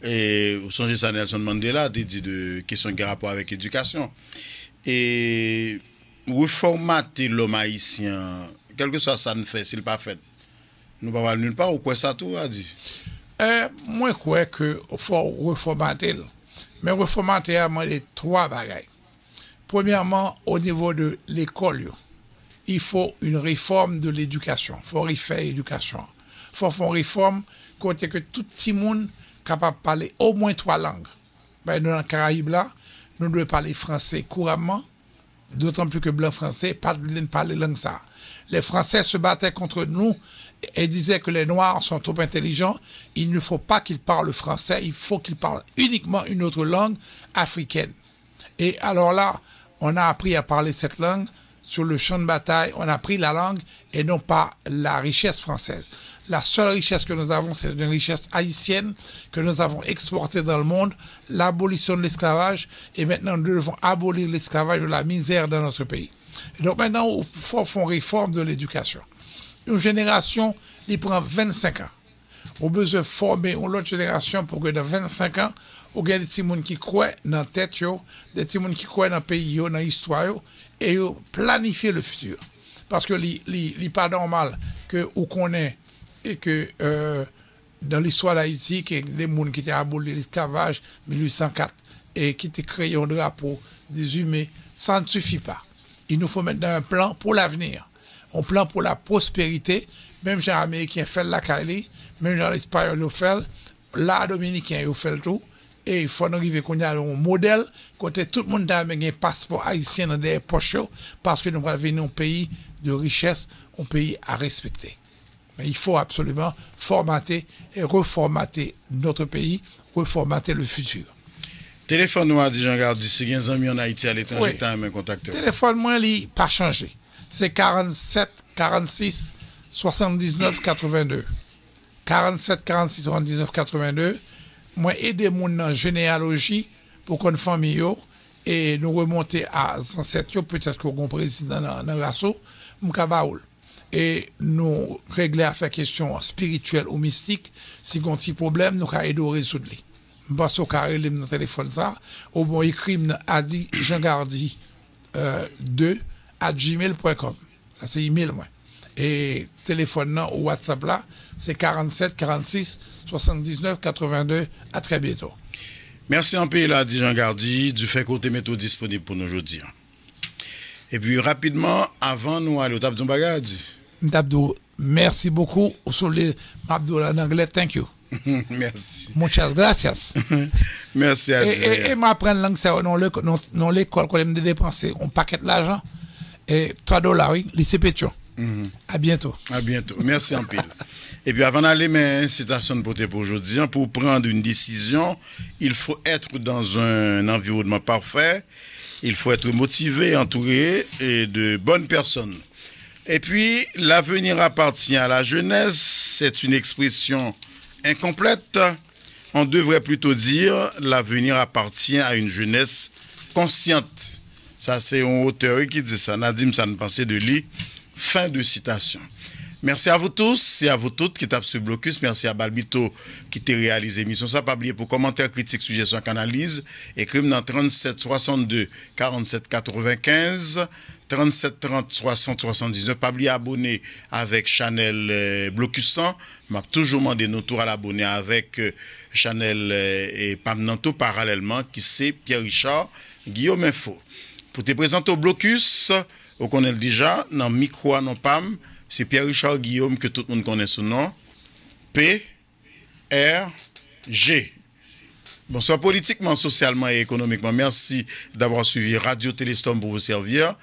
E ou sonje sanel son mande la, di di de kesyon grapo avèk edukasyon. E ou formate lo maisyen, kelke sa sa nou fe, si lou pa fet, nou pa val nul par ou kwen sa tou a di? Euh, Mwen kwen ke ou fo reformate lo, men reformate a man li troa bagay. Premièrement, au niveau de l'école, il faut une réforme de l'éducation. Il faut refaire l'éducation. Il faut faire une réforme côté que tout petit monde capable de parler au moins trois langues. Ben, nous, dans Caraïbes, là, nous devons parler français couramment, d'autant plus que blanc français ne parler langue ça. Les Français se battaient contre nous et disaient que les Noirs sont trop intelligents. Il ne faut pas qu'ils parlent français, il faut qu'ils parlent uniquement une autre langue africaine. Et alors là, on a appris à parler cette langue sur le champ de bataille, on a pris la langue et non pas la richesse française. La seule richesse que nous avons, c'est une richesse haïtienne que nous avons exportée dans le monde, l'abolition de l'esclavage, et maintenant nous devons abolir l'esclavage de la misère dans notre pays. Et donc maintenant, on faut une réforme de l'éducation. Une génération, il prend 25 ans. On besoin de former une autre génération pour que dans 25 ans, ou gen de gens qui ki dans nan tet yo, de ti moun ki kwe nan peyi yo, nan histwa yo, e yo le futur. Parce que li, li pas normal que ou konen e ke euh, dan l'histwa da iti, ke le moun ki te 1804 et 1804, ont ki te drapeau des humains, ça ne suffit pas. Il nous faut maintenant un plan pour l'avenir. Un plan pour la prospérité, même les Américains font la Kali, même les l'Espanyol yo fèl, la Dominikien yo fèl tout, et il faut arriver qu'on a un modèle côté tout le monde a un passeport haïtien dans des poches parce que nous allons venir un pays de richesse, un pays à respecter. Mais il faut absolument formater et reformater notre pays, reformater le futur. Téléphone moi a dit Jean-Garde, si vous avez en Haïti à l'étranger, me contacter. Téléphone moi, il pas changé. C'est 47 46 79 82. 47 46 79 82 moi aider mon généalogie pour qu'on fasse mieux et nous remonter à 107 peut-être que un président dans un rassou et nous régler à faire question spirituelle ou mystique si on petit problème nous aider résoudre li vous au carré le téléphone ça vais bon écrit à dit jean 2 euh, gmail.com ça c'est email moi et téléphone ou WhatsApp là, c'est 47 46 79 82. À très bientôt. Merci en pays là, dit Jean Gardi, du fait côté métaux disponible pour nous aujourd'hui. Et puis rapidement, avant nous aller au Tabdou Tabdou, merci beaucoup. Sur les en anglais, thank you. (laughs) Merci. Muchas gracias. (laughs) Merci à Dieu. Et, et, et m'apprendre langue, c'est dans l'école qu'on aime dépenser On paquette l'argent et 3 dollars, oui, lycée Mhm. À bientôt. À bientôt. Merci en pile. Et puis avant d'aller, mes à de côté pour aujourd'hui, hein, pour prendre une décision, il faut être dans un environnement parfait, il faut être motivé, entouré et de bonnes personnes. Et puis, l'avenir appartient à la jeunesse, c'est une expression incomplète. On devrait plutôt dire l'avenir appartient à une jeunesse consciente. Ça, c'est un auteur qui dit ça. Nadim, ça ne pensait de lui. Fin de citation. Merci à vous tous et à vous toutes qui tapent sur Blocus. Merci à Balbito qui t'a réalisé l'émission. Ça, pas oublier pour commentaires, critiques, suggestions, analyses. Écrivez dans 37 62 47 95 37 30 60 79. Pas oublier abonner avec Chanel euh, Blocus 100. M'a toujours demandé nos tours à l'abonné avec euh, Chanel euh, et Pam Nanto parallèlement qui c'est Pierre Richard, Guillaume Info. Pour te présenter au Blocus, vous connaissez déjà, dans micro, non PAM, c'est Pierre-Richard Guillaume que tout le monde connaît son nom. P, R, G. Bonsoir politiquement, socialement et économiquement. Merci d'avoir suivi Radio Télestorm pour vous servir.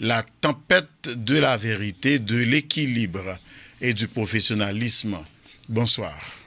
La tempête de la vérité, de l'équilibre et du professionnalisme. Bonsoir.